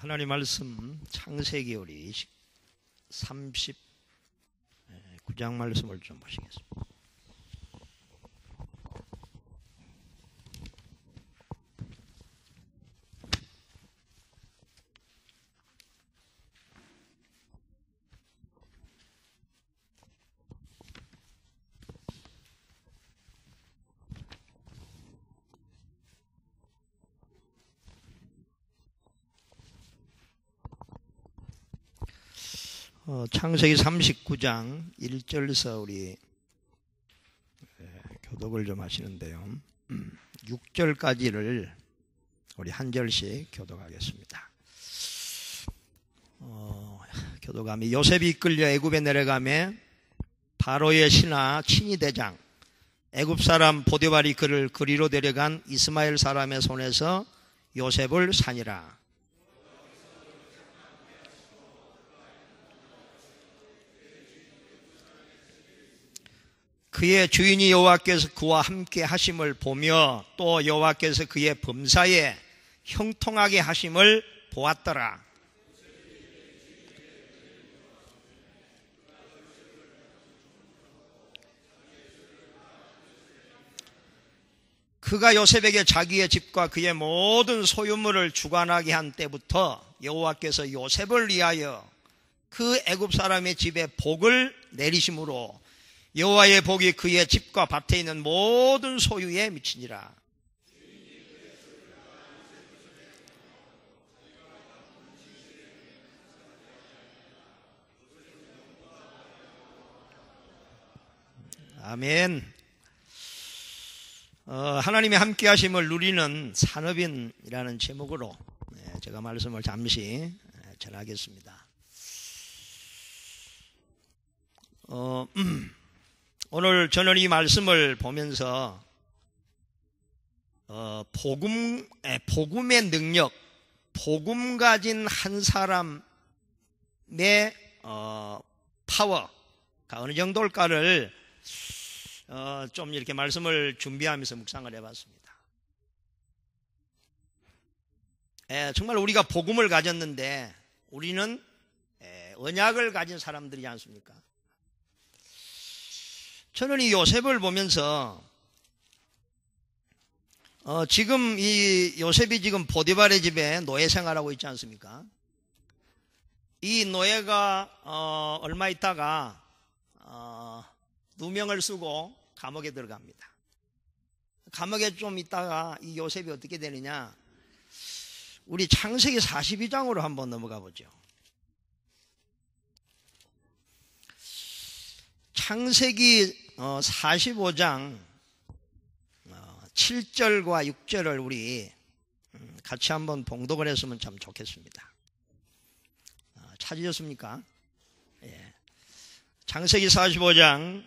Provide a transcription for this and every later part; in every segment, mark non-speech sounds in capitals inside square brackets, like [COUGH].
하나님 말씀 창세기 우리 39장 예, 말씀을 좀 보시겠습니다. 창세기 39장 1절서 우리 예, 교독을 좀 하시는데요. 6절까지를 음, 우리 한 절씩 교독하겠습니다. 어, 교도감이 요셉이 이끌려 애굽에 내려가매 바로의 신하 친위 대장 애굽 사람 보디발이 그를 그리로 데려간 이스마엘 사람의 손에서 요셉을 산이라 그의 주인이 여호와께서 그와 함께 하심을 보며 또 여호와께서 그의 범사에 형통하게 하심을 보았더라. 그가 요셉에게 자기의 집과 그의 모든 소유물을 주관하게 한 때부터 여호와께서 요셉을 위하여 그 애굽 사람의 집에 복을 내리심으로 여호와의 복이 그의 집과 밭에 있는 모든 소유에 미치니라. 아멘. 어, 하나님의 함께 하심을 누리는 산업인이라는 제목으로 네, 제가 말씀을 잠시 네, 전하겠습니다. 어, 음. 오늘 저는 이 말씀을 보면서 어, 복음 복음의 능력, 복음 가진 한 사람의 어, 파워가 어느 정도일까를 어, 좀 이렇게 말씀을 준비하면서 묵상을 해봤습니다. 에, 정말 우리가 복음을 가졌는데 우리는 에, 언약을 가진 사람들이지 않습니까? 저는 이 요셉을 보면서 어, 지금 이 요셉이 지금 보디발의 집에 노예 생활하고 있지 않습니까? 이 노예가 어, 얼마 있다가 어, 누명을 쓰고 감옥에 들어갑니다. 감옥에 좀 있다가 이 요셉이 어떻게 되느냐? 우리 창세기 42장으로 한번 넘어가 보죠. 창세기 45장 어, 7절과 어, 6절을 우리 음, 같이 한번 봉독을 했으면 참 좋겠습니다. 어, 찾으셨습니까? 예. 창세기 45장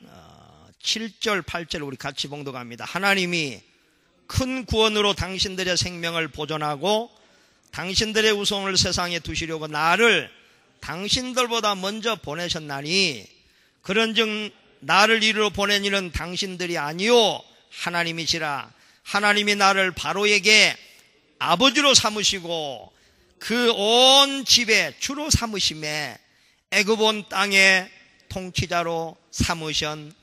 7절, 8절 우리 같이 봉독합니다. 하나님이 큰 구원으로 당신들의 생명을 보존하고 당신들의 우성을 세상에 두시려고 나를 당신들보다 먼저 보내셨나니 그런즉 나를 이리로 보낸 이는 당신들이 아니요 하나님이시라 하나님이 나를 바로에게 아버지로 삼으시고 그 온 집에 주로 삼으심에 애굽온 땅의 통치자로 삼으셨나이다.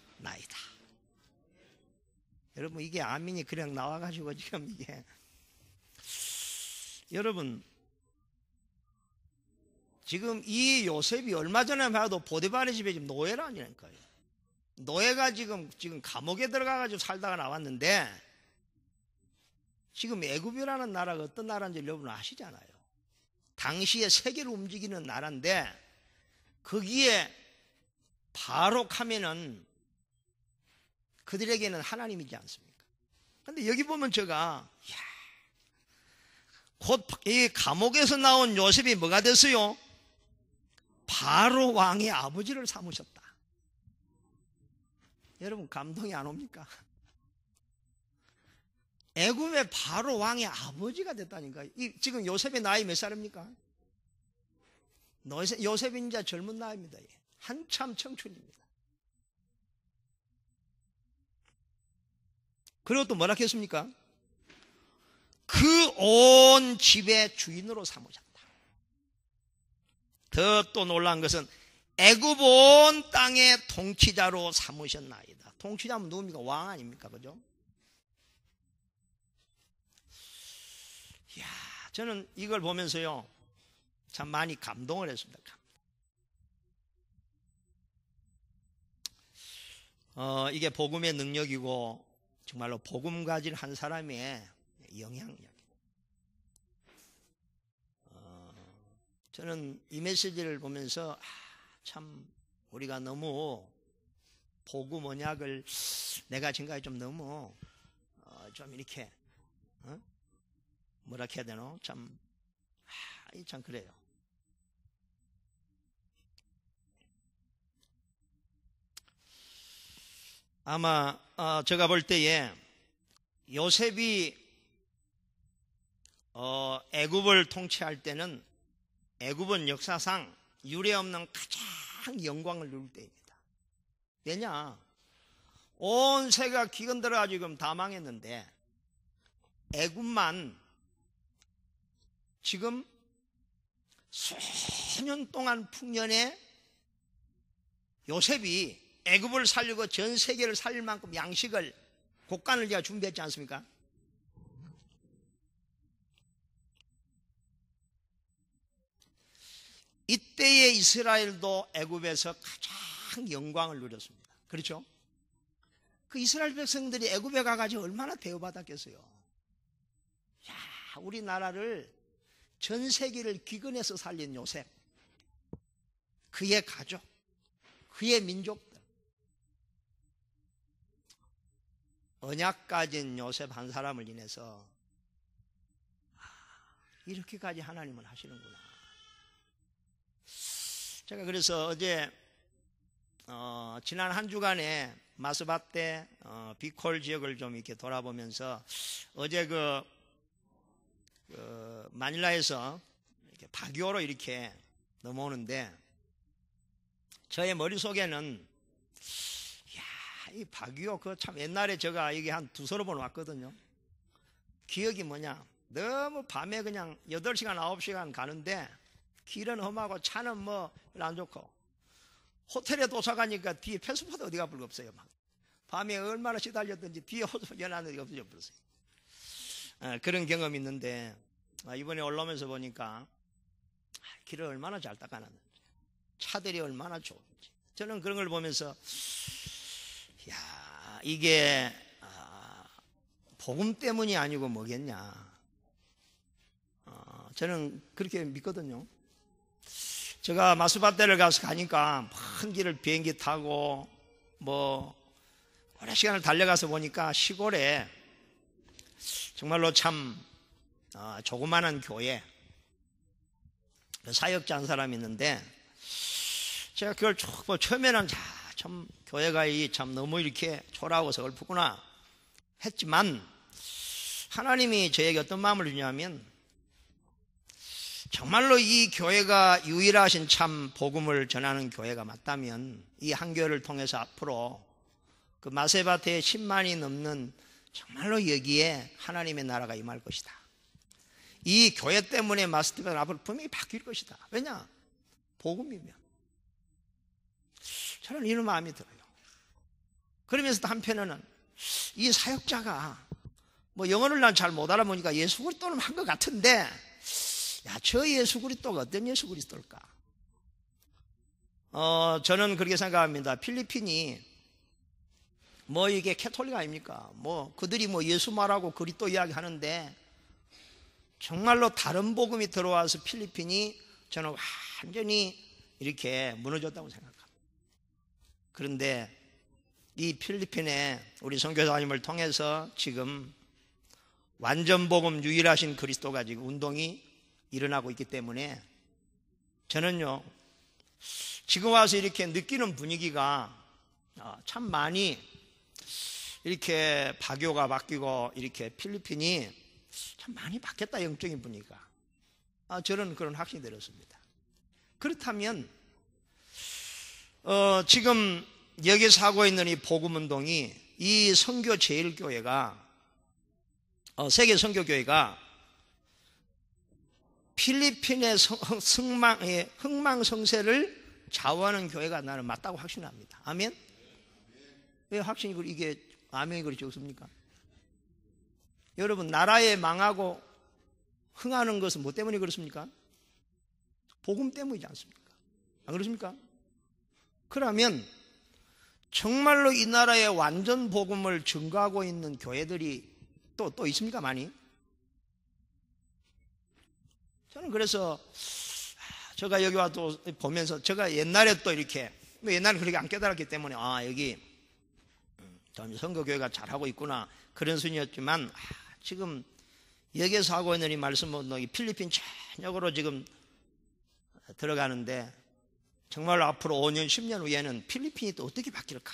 여러분 이게 아민이 그냥 나와가지고 지금 이게 여러분 지금 이 요셉이 얼마 전에 봐도 보디바의 집에 지금 노예라니까요. 노예가 지금 지금 감옥에 들어가가지고 살다가 나왔는데 지금 애굽이라는 나라가 어떤 나라인지 여러분 아시잖아요. 당시에 세계를 움직이는 나라인데 거기에 바로 가면은 그들에게는 하나님이지 않습니까? 근데 여기 보면 제가 곧이 감옥에서 나온 요셉이 뭐가 됐어요? 바로 왕의 아버지를 삼으셨다. 여러분 감동이 안 옵니까? 애굽의 바로 왕의 아버지가 됐다니까. 이, 지금 요셉의 나이 몇 살입니까? 요셉이 이제 젊은 나이입니다. 예. 한참 청춘입니다. 그리고 또 뭐라 했습니까? 그 온 집의 주인으로 삼으셨다. 더또 놀란 것은 애굽온 땅의 통치자로 삼으셨나이다. 통치자면 누굽니까? 왕 아닙니까? 그죠? 야 저는 이걸 보면서요. 참 많이 감동을 했습니다. 어, 이게 복음의 능력이고 정말로 복음 가진 한 사람의 영향력. 저는 이 메시지를 보면서 아, 참 우리가 너무 보구 언약을 내가 생각에 좀 너무 어, 좀 이렇게 어? 뭐라 해야 되노? 참, 아, 참 그래요. 아마 어, 제가 볼 때에 요셉이 어, 애굽을 통치할 때는 애굽은 역사상 유례 없는 가장 영광을 누릴 때입니다. 왜냐? 온 세계가 기근들어 가 지금 다 망했는데 애굽만 지금 수년 동안 풍년에 요셉이 애굽을 살리고 전 세계를 살릴 만큼 양식을 곡간을 제가 준비했지 않습니까? 이때의 이스라엘도 애굽에서 가장 영광을 누렸습니다. 그렇죠? 그 이스라엘 백성들이 애굽에 가가지고 얼마나 대우받았겠어요. 야, 우리나라를 전 세계를 귀근해서 살린 요셉. 그의 가족, 그의 민족들. 언약 가진 요셉 한 사람을 인해서 아, 이렇게까지 하나님을 하시는구나. 제가 그래서 어제 어, 지난 한 주간에 마스바떼 어, 비콜 지역을 좀 이렇게 돌아보면서 어제 그, 그 마닐라에서 이렇게 바교로 이렇게 넘어오는데 저의 머릿속에는 야, 이 바교 그참 옛날에 제가 이게 한 두 서너 번 왔거든요. 기억이 뭐냐? 너무 밤에 그냥 8시간, 9시간 가는데 길은 험하고 차는 뭐 안 좋고 호텔에 도착하니까 뒤에 패스포드 어디가 불없어요 막. 밤에 얼마나 시달렸든지 뒤에 호텔 연하는 데가 없어져 버렸어요. 아, 그런 경험이 있는데 아, 이번에 올라오면서 보니까 아, 길을 얼마나 잘 닦아놨는지 차들이 얼마나 좋은지 저는 그런 걸 보면서 야 이게 아, 복음 때문이 아니고 뭐겠냐. 아, 저는 그렇게 믿거든요. 제가 마스바테를 가서 가니까 먼 길을 비행기 타고 뭐 오랜 시간을 달려가서 보니까 시골에 정말로 참 어, 조그마한 교회 그 사역자 한 사람이 있는데 제가 그걸 쭉뭐 처음에는 참 교회가 이 참 너무 이렇게 초라하고 서글프구나 했지만 하나님이 저에게 어떤 마음을 주냐면 정말로 이 교회가 유일하신 참 복음을 전하는 교회가 맞다면 이 한교를 통해서 앞으로 그마세바테에 10만이 넘는 정말로 여기에 하나님의 나라가 임할 것이다. 이 교회 때문에 마스터베 앞으로 분명히 바뀔 것이다. 왜냐? 복음이면. 저는 이런 마음이 들어요. 그러면서 도 한편에는 이 사역자가 뭐 영어를 난 잘 못 알아보니까 예수 그리스도는 한 것 같은데 야, 저 예수 그리스도가 어떤 예수 그리스도일까? 어, 저는 그렇게 생각합니다. 필리핀이 뭐 이게 캐톨릭 아닙니까? 뭐 그들이 뭐 예수 말하고 그리스도 이야기 하는데 정말로 다른 복음이 들어와서 필리핀이 저는 완전히 이렇게 무너졌다고 생각합니다. 그런데 이 필리핀에 우리 선교사님을 통해서 지금 완전 복음 유일하신 그리스도가 지금 운동이 일어나고 있기 때문에 저는요, 지금 와서 이렇게 느끼는 분위기가 어, 참 많이 이렇게 박교가 바뀌고 이렇게 필리핀이 참 많이 바뀌었다, 영적인 분위기가. 아, 저는 그런 확신이 들었습니다. 그렇다면, 어, 지금 여기서 하고 있는 이 복음운동이 이 선교제일교회가, 어, 세계선교교회가 필리핀의 흥망의 예, 흥망성쇠를 좌우하는 교회가 나는 맞다고 확신합니다. 아멘. 왜 확신이 그 이게 아멘이 그렇지 없습니까? 여러분 나라에 망하고 흥하는 것은 뭐 때문에 그렇습니까? 복음 때문이지 않습니까? 안 그렇습니까? 그러면 정말로 이 나라에 완전 복음을 증가하고 있는 교회들이 또 또 있습니까 많이? 저는 그래서 아, 제가 여기 와서 보면서 제가 옛날에 또 이렇게 뭐 옛날에 그렇게 안 깨달았기 때문에 아 여기 음, 선거교회가 잘하고 있구나 그런 순이었지만 아, 지금 여기에서 하고 있는 이 말씀은 뭐, 필리핀 전역으로 지금 들어가는데 정말 앞으로 5년 10년 후에는 필리핀이 또 어떻게 바뀔까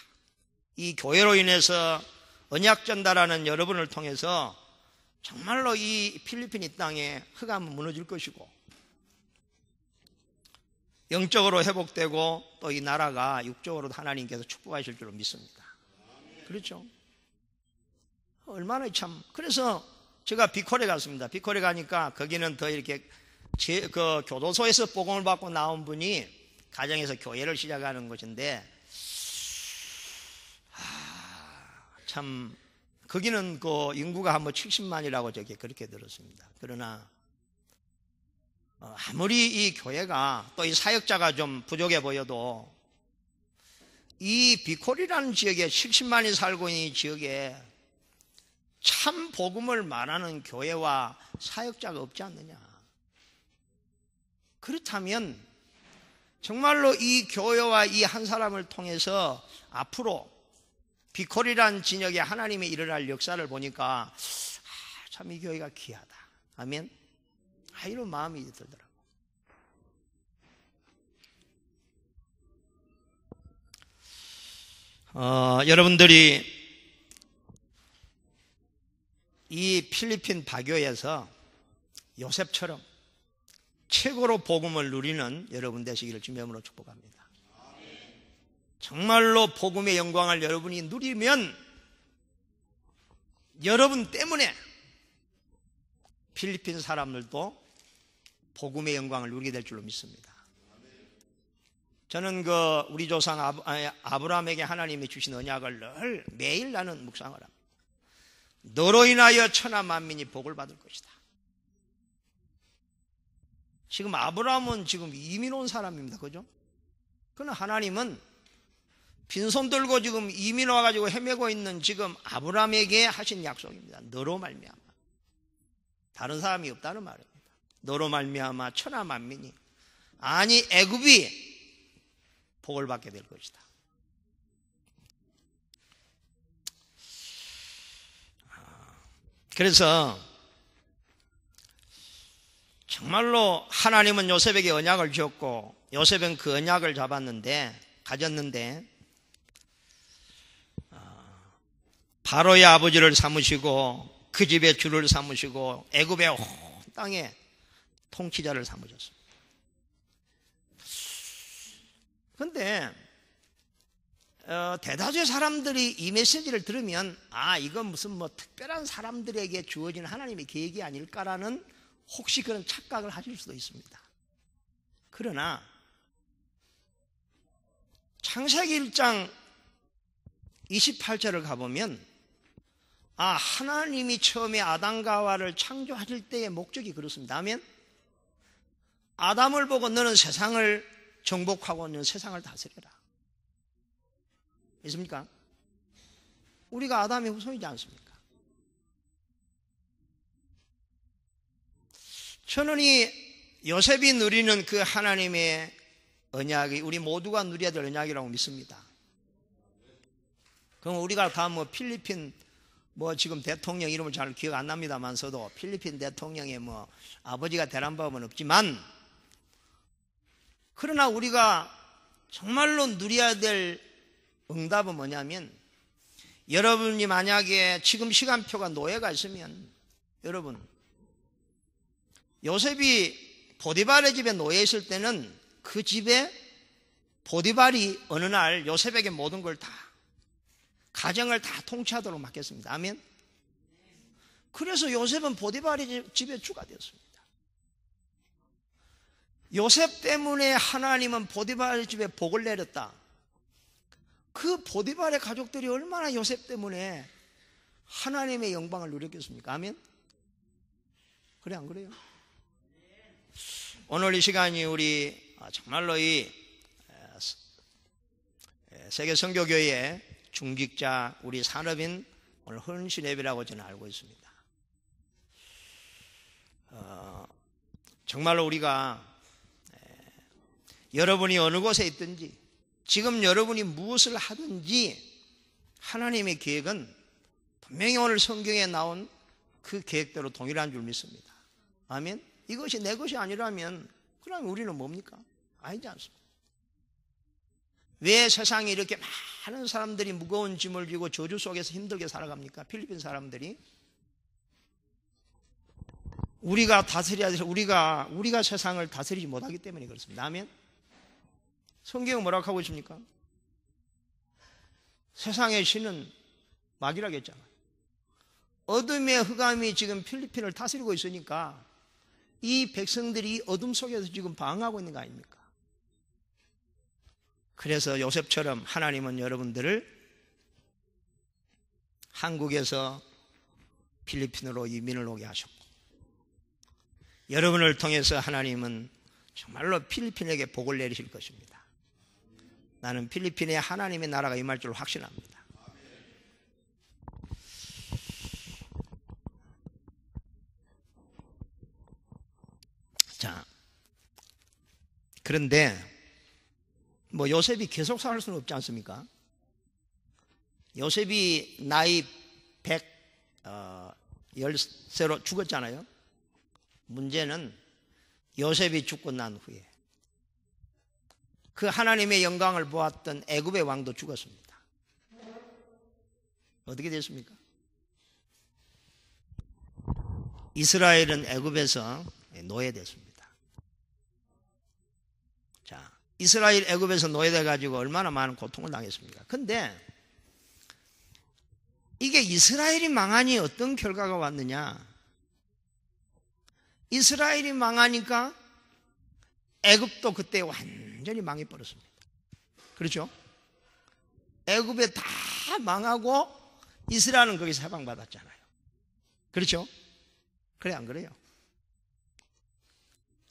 이 교회로 인해서 언약 전달하는 여러분을 통해서 정말로 이 필리핀 이 땅에 흑암은 무너질 것이고 영적으로 회복되고 또 이 나라가 육적으로도 하나님께서 축복하실 줄로 믿습니다. 그렇죠? 얼마나 참 그래서 제가 비콜에 갔습니다. 비콜에 가니까 거기는 더 이렇게 제, 그 교도소에서 복음을 받고 나온 분이 가정에서 교회를 시작하는 것인데 하, 아, 참 거기는 그 인구가 한번 70만이라고 뭐 저기 그렇게 들었습니다. 그러나 어, 아무리 이 교회가 또 이 사역자가 좀 부족해 보여도 이 비콜이라는 지역에 70만이 살고 있는 이 지역에 참 복음을 말하는 교회와 사역자가 없지 않느냐. 그렇다면 정말로 이 교회와 이 한 사람을 통해서 앞으로 비콜이란 진영에 하나님의 일어날 역사를 보니까 아, 참이 교회가 귀하다. 아멘. 아 이런 마음이 들더라고. 어, 여러분들이 이 필리핀 바교에서 요셉처럼 최고로 복음을 누리는 여러분 되시기를 주님으로 축복합니다. 정말로 복음의 영광을 여러분이 누리면 여러분 때문에 필리핀 사람들도 복음의 영광을 누리게 될 줄로 믿습니다. 저는 그 우리 조상 아브, 라함에게 하나님이 주신 언약을 늘 매일 나는 묵상을 합니다. 너로 인하여 천하 만민이 복을 받을 것이다. 지금 아브라함은 지금 이민 온 사람입니다. 그죠? 그러나 하나님은 빈손 들고 지금 이민 와가지고 헤매고 있는 지금 아브라함에게 하신 약속입니다. 너로 말미암아. 다른 사람이 없다는 말입니다. 너로 말미암아 천하 만민이 아니 애굽이 복을 받게 될 것이다. 아, 그래서 정말로 하나님은 요셉에게 언약을 주었고 요셉은 그 언약을 잡았는데 가졌는데 바로의 아버지를 삼으시고 그 집의 주를 삼으시고 애굽의 온 땅에 통치자를 삼으셨습니다. 근데 어, 대다수의 사람들이 이 메시지를 들으면 아 이건 무슨 뭐 특별한 사람들에게 주어진 하나님의 계획이 아닐까라는 혹시 그런 착각을 하실 수도 있습니다. 그러나 창세기 1장 28절을 가보면 아, 하나님이 처음에 아담과 하와를 창조하실 때의 목적이 그렇습니다. 하면 아담을 보고 너는 세상을 정복하고 너는 세상을 다스려라. 있습니까? 우리가 아담의 후손이지 않습니까? 저는 이 요셉이 누리는 그 하나님의 언약이 우리 모두가 누려야 될 언약이라고 믿습니다. 그럼 우리가 다뭐 필리핀 뭐 지금 대통령 이름을 잘 기억 안 납니다만서도 필리핀 대통령의 뭐 아버지가 되란 법은 없지만 그러나 우리가 정말로 누려야 될 응답은 뭐냐면 여러분이 만약에 지금 시간표가 노예가 있으면 여러분 요셉이 보디발의 집에 노예 있을 때는 그 집에 보디발이 어느 날 요셉에게 모든 걸다 가정을 다 통치하도록 맡겼습니다. 아멘. 그래서 요셉은 보디발의 집에 추가되었습니다. 요셉 때문에 하나님은 보디발의 집에 복을 내렸다. 그 보디발의 가족들이 얼마나 요셉 때문에 하나님의 영광을 누렸겠습니까? 아멘. 그래 안 그래요? 오늘 이 시간이 우리 아, 정말로 이 세계 선교교회 에 중직자, 우리 산업인 오늘 헌신예배라고 저는 알고 있습니다. 어, 정말로 우리가 여러분이 어느 곳에 있든지 지금 여러분이 무엇을 하든지 하나님의 계획은 분명히 오늘 성경에 나온 그 계획대로 동일한 줄 믿습니다. 아멘. 이것이 내 것이 아니라면 그럼 우리는 뭡니까? 아니지 않습니까? 왜 세상에 이렇게 많은 사람들이 무거운 짐을 지고 저주 속에서 힘들게 살아갑니까? 필리핀 사람들이. 우리가 다스려야 돼서 우리가 우리가 세상을 다스리지 못하기 때문에 그렇습니다. 아멘. 성경은 뭐라고 하고 있습니까? 세상의 신은 마귀라고 했잖아. 어둠의 흑암이 지금 필리핀을 다스리고 있으니까 이 백성들이 어둠 속에서 지금 방황하고 있는 거 아닙니까? 그래서 요셉처럼 하나님은 여러분들을 한국에서 필리핀으로 이민을 오게 하셨고, 여러분을 통해서 하나님은 정말로 필리핀에게 복을 내리실 것입니다. 나는 필리핀에 하나님의 나라가 임할 줄 확신합니다. 자, 그런데 뭐 요셉이 계속 살 수는 없지 않습니까? 요셉이 나이 100, 10세로 어, 죽었잖아요. 문제는 요셉이 죽고 난 후에 그 하나님의 영광을 보았던 애굽의 왕도 죽었습니다. 어떻게 됐습니까? 이스라엘은 애굽에서 노예됐습니다. 이스라엘 애굽에서 노예돼 가지고 얼마나 많은 고통을 당했습니까? 근데 이게 이스라엘이 망하니 어떤 결과가 왔느냐? 이스라엘이 망하니까 애굽도 그때 완전히 망해 버렸습니다. 그렇죠? 애굽에 다 망하고 이스라엘은 거기서 해방받았잖아요. 그렇죠? 그래 안 그래요?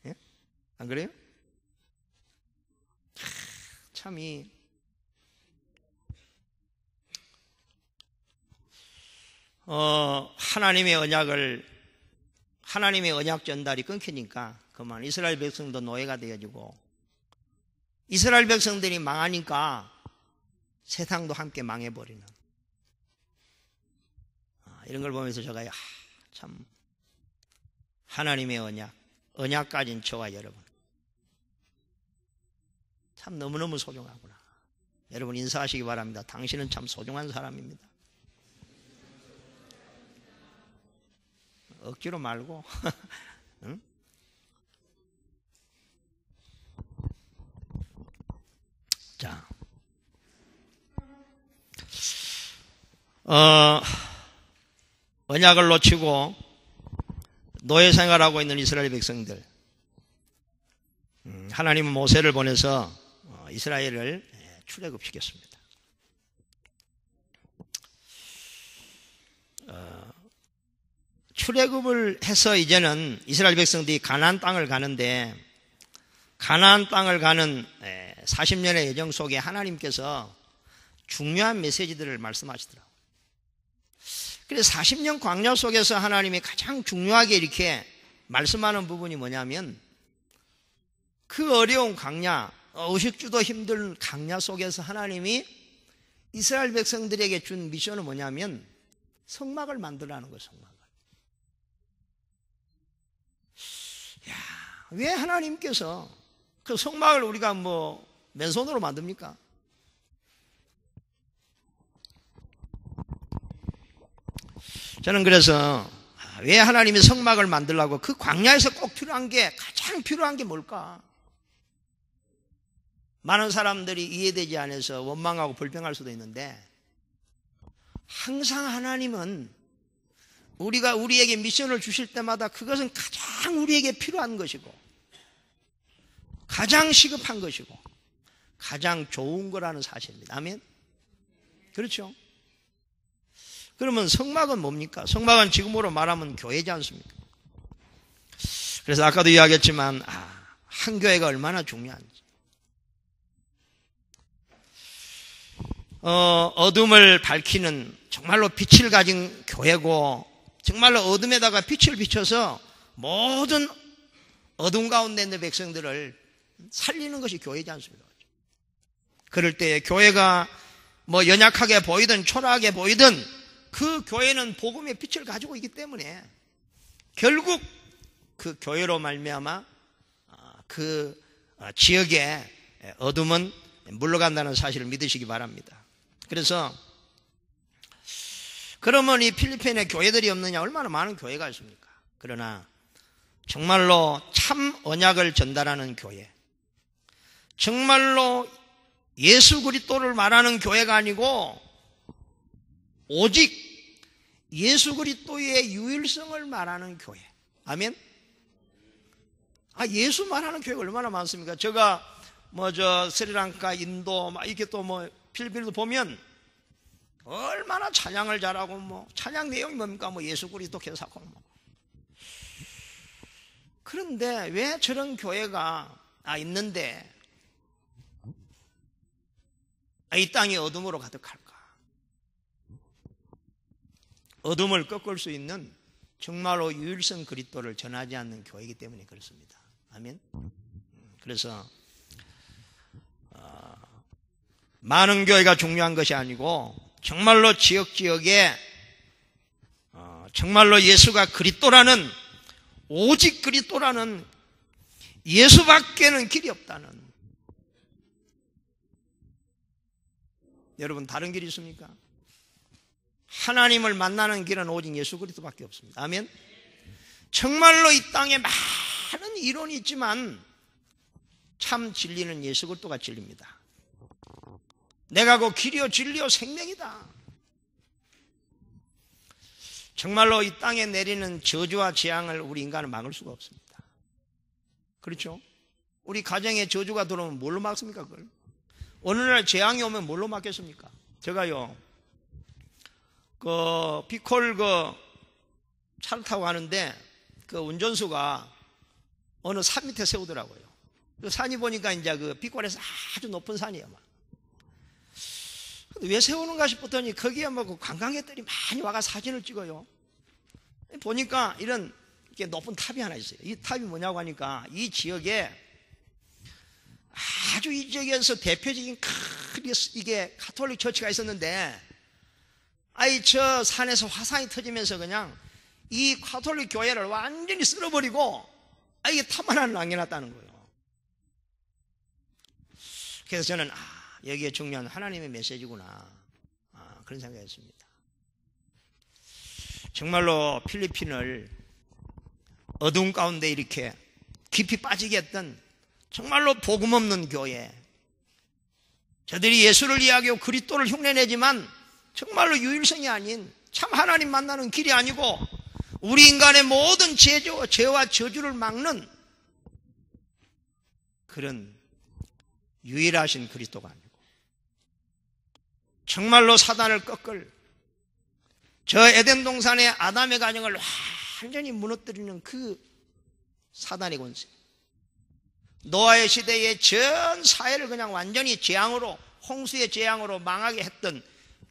예? 안 그래요? 참이 어, 하나님의 언약을 하나님의 언약 전달이 끊기니까 그만 이스라엘 백성도 노예가 되어지고 이스라엘 백성들이 망하니까 세상도 함께 망해버리는 아, 이런 걸 보면서 제가 아, 참 하나님의 언약 언약까지는 저와 여러분 참 너무너무 소중하구나. 여러분 인사하시기 바랍니다. 당신은 참 소중한 사람입니다. 억지로 말고. [LAUGHS] 응? 자. 어, 언약을 놓치고 노예 생활하고 있는 이스라엘 백성들. 음, 하나님은 모세를 보내서 어, 이스라엘을 예, 출애굽시켰습니다. 어, 출애굽을 해서 이제는 이스라엘 백성들이 가나안 땅을 가는데 가나안 땅을 가는 40년의 예, 예정 속에 하나님께서 중요한 메시지들을 말씀하시더라고요. 그래서 40년 광야 속에서 하나님이 가장 중요하게 이렇게 말씀하는 부분이 뭐냐면 그 어려운 광야 어, 의식주도 힘들 강야 속에서 하나님이 이스라엘 백성들에게 준 미션은 뭐냐면 성막을 만들라는 거예요, 성막을. 야, 왜 하나님께서 그 성막을 우리가 뭐 맨손으로 만듭니까? 저는 그래서 아, 왜 하나님이 성막을 만들라고 그 광야에서 꼭 필요한 게 가장 필요한 게 뭘까? 많은 사람들이 이해되지 않아서 원망하고 불평할 수도 있는데 항상 하나님은 우리가 우리에게 미션을 주실 때마다 그것은 가장 우리에게 필요한 것이고 가장 시급한 것이고 가장 좋은 거라는 사실입니다. 아멘. 그렇죠? 그러면 성막은 뭡니까? 성막은 지금으로 말하면 교회지 않습니까? 그래서 아까도 이야기했지만 아, 한 교회가 얼마나 중요한지 어, 어둠을 밝히는 정말로 빛을 가진 교회고 정말로 어둠에다가 빛을 비춰서 모든 어둠 가운데 있는 백성들을 살리는 것이 교회지 않습니까? 그럴 때 교회가 뭐 연약하게 보이든 초라하게 보이든 그 교회는 복음의 빛을 가지고 있기 때문에 결국 그 교회로 말미암아 아, 그 어, 지역의 어둠은 물러간다는 사실을 믿으시기 바랍니다. 그래서 그러면 이 필리핀에 교회들이 없느냐? 얼마나 많은 교회가 있습니까? 그러나 정말로 참 언약을 전달하는 교회, 정말로 예수 그리스도를 말하는 교회가 아니고 오직 예수 그리스도의 유일성을 말하는 교회. 아멘. 아 예수 말하는 교회가 얼마나 많습니까? 제가 뭐 저 스리랑카, 인도 막 이렇게 또뭐 필리핀도 보면 얼마나 찬양을 잘하고 뭐 찬양 내용이 뭡니까? 뭐 예수 그리스도 개사고 뭐. 그런데 왜 저런 교회가 아 있는데 아, 이 땅이 어둠으로 가득할까? 어둠을 꺾을 수 있는 정말로 유일성 그리스도를 전하지 않는 교회이기 때문에 그렇습니다. 아멘. 음, 그래서 어, 많은 교회가 중요한 것이 아니고 정말로 지역 지역에 어, 정말로 예수가 그리스도라는 오직 그리스도라는 예수밖에는 길이 없다는 여러분 다른 길이 있습니까? 하나님을 만나는 길은 오직 예수 그리스도밖에 없습니다. 아멘. 정말로 이 땅에 많은 이론이 있지만 참 진리는 예수 그리스도가 진리입니다. 내가 곧 그 길이요 진리요 생명이다. 정말로 이 땅에 내리는 저주와 재앙을 우리 인간은 막을 수가 없습니다. 그렇죠? 우리 가정에 저주가 들어오면 뭘로 막습니까, 그걸? 어느 날 재앙이 오면 뭘로 막겠습니까? 제가요, 그, 피콜 그, 차를 타고 가는데, 그 운전수가 어느 산 밑에 세우더라고요. 그 산이 보니까 이제 그 피콜에서 아주 높은 산이에요, 막. 왜 세우는가 싶었더니 거기에 뭐 관광객들이 많이 와가 사진을 찍어요. 보니까 이런 높은 탑이 하나 있어요. 이 탑이 뭐냐고 하니까 이 지역에 아주 이 지역에서 대표적인 큰 이게 카톨릭 처치가 있었는데 아이 저 산에서 화산이 터지면서 그냥 이 카톨릭 교회를 완전히 쓸어버리고 아 이게 탑만 하나 남겨놨다는 거예요. 그래서 저는 아 여기에 중요한 하나님의 메시지구나. 아, 그런 생각이었습니다. 정말로 필리핀을 어두운 가운데 이렇게 깊이 빠지게 했던 정말로 복음 없는 교회. 저들이 예수를 이야기하고 그리스도를 흉내내지만 정말로 유일성이 아닌 참 하나님 만나는 길이 아니고 우리 인간의 모든 죄조, 죄와 저주를 막는 그런 유일하신 그리스도가 아닙니다. 정말로 사단을 꺾을 저 에덴 동산의 아담의 가정을 완전히 무너뜨리는 그 사단의 권세. 노아의 시대에 전 사회를 그냥 완전히 재앙으로 홍수의 재앙으로 망하게 했던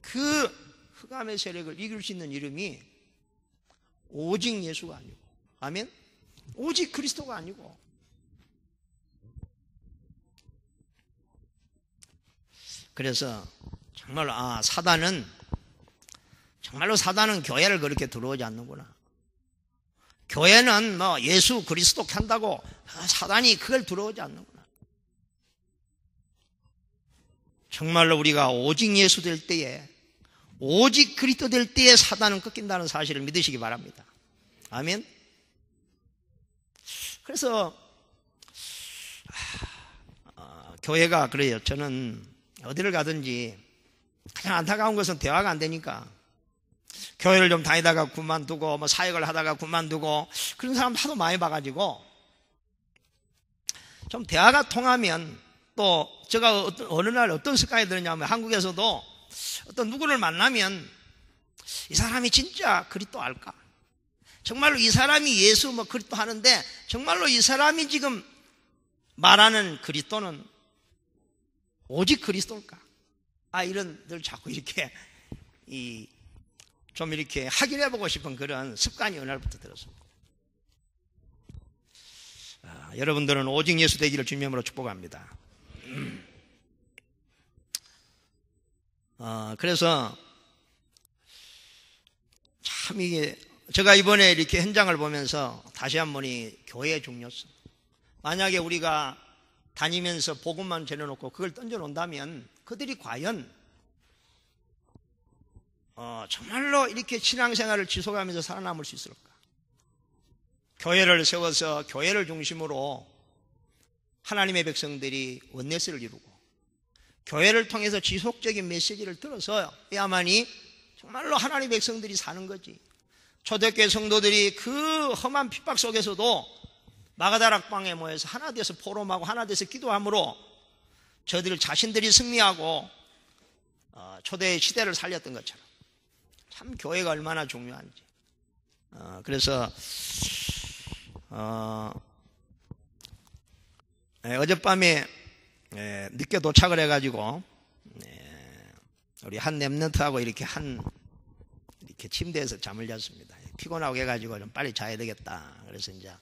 그 흑암의 세력을 이길 수 있는 이름이 오직 예수가 아니고 아멘. 오직 그리스도가 아니고 그래서 정말 아 사단은 정말로 사단은 교회를 그렇게 들어오지 않는구나. 교회는 뭐 예수 그리스도 한다고 아, 사단이 그걸 들어오지 않는구나. 정말로 우리가 오직 예수 될 때에 오직 그리스도 될 때에 사단은 꺾인다는 사실을 믿으시기 바랍니다. 아멘. 그래서 아, 어, 교회가 그래요. 저는 어디를 가든지 가장 안타까운 것은 대화가 안 되니까. 교회를 좀 다니다가 그만두고, 뭐 사역을 하다가 그만두고, 그런 사람 하도 많이 봐가지고, 좀 대화가 통하면 또 제가 어떤, 어느 날 어떤 습관이 드느냐면 한국에서도 어떤 누구를 만나면 이 사람이 진짜 그리스도 알까? 정말로 이 사람이 예수 뭐 그리스도 하는데 정말로 이 사람이 지금 말하는 그리스도는 오직 그리스도일까? 아이런들 자꾸 이렇게 이좀 이렇게 확인해 보고 싶은 그런 습관이 오늘날부터 들었습니다. 아, 여러분들은 오직 예수 되기를 주님으로 축복합니다. 아, 그래서 참 이게 제가 이번에 이렇게 현장을 보면서 다시 한 번이 교회의 중요성. 만약에 우리가 다니면서 복음만 전해놓고 그걸 던져놓는다면 그들이 과연 어, 정말로 이렇게 신앙생활을 지속하면서 살아남을 수 있을까? 교회를 세워서 교회를 중심으로 하나님의 백성들이 원내스를 이루고 교회를 통해서 지속적인 메시지를 들어서 야만이 정말로 하나님 의 백성들이 사는 거지. 초대교회 성도들이 그 험한 핍박 속에서도 마가다락방에 모여서 하나 되서 포럼하고 하나 되서 기도함으로 저들 자신들이 승리하고 어, 초대 의 시대를 살렸던 것처럼 참 교회가 얼마나 중요한지. 어, 그래서 어, 예, 젯밤에 예, 늦게 도착을 해가지고 예, 우리 한랩넌트하고 이렇게 한 이렇게 침대에서 잠을 잤습니다. 피곤하고 해가지고 좀 빨리 자야 되겠다. 그래서 이제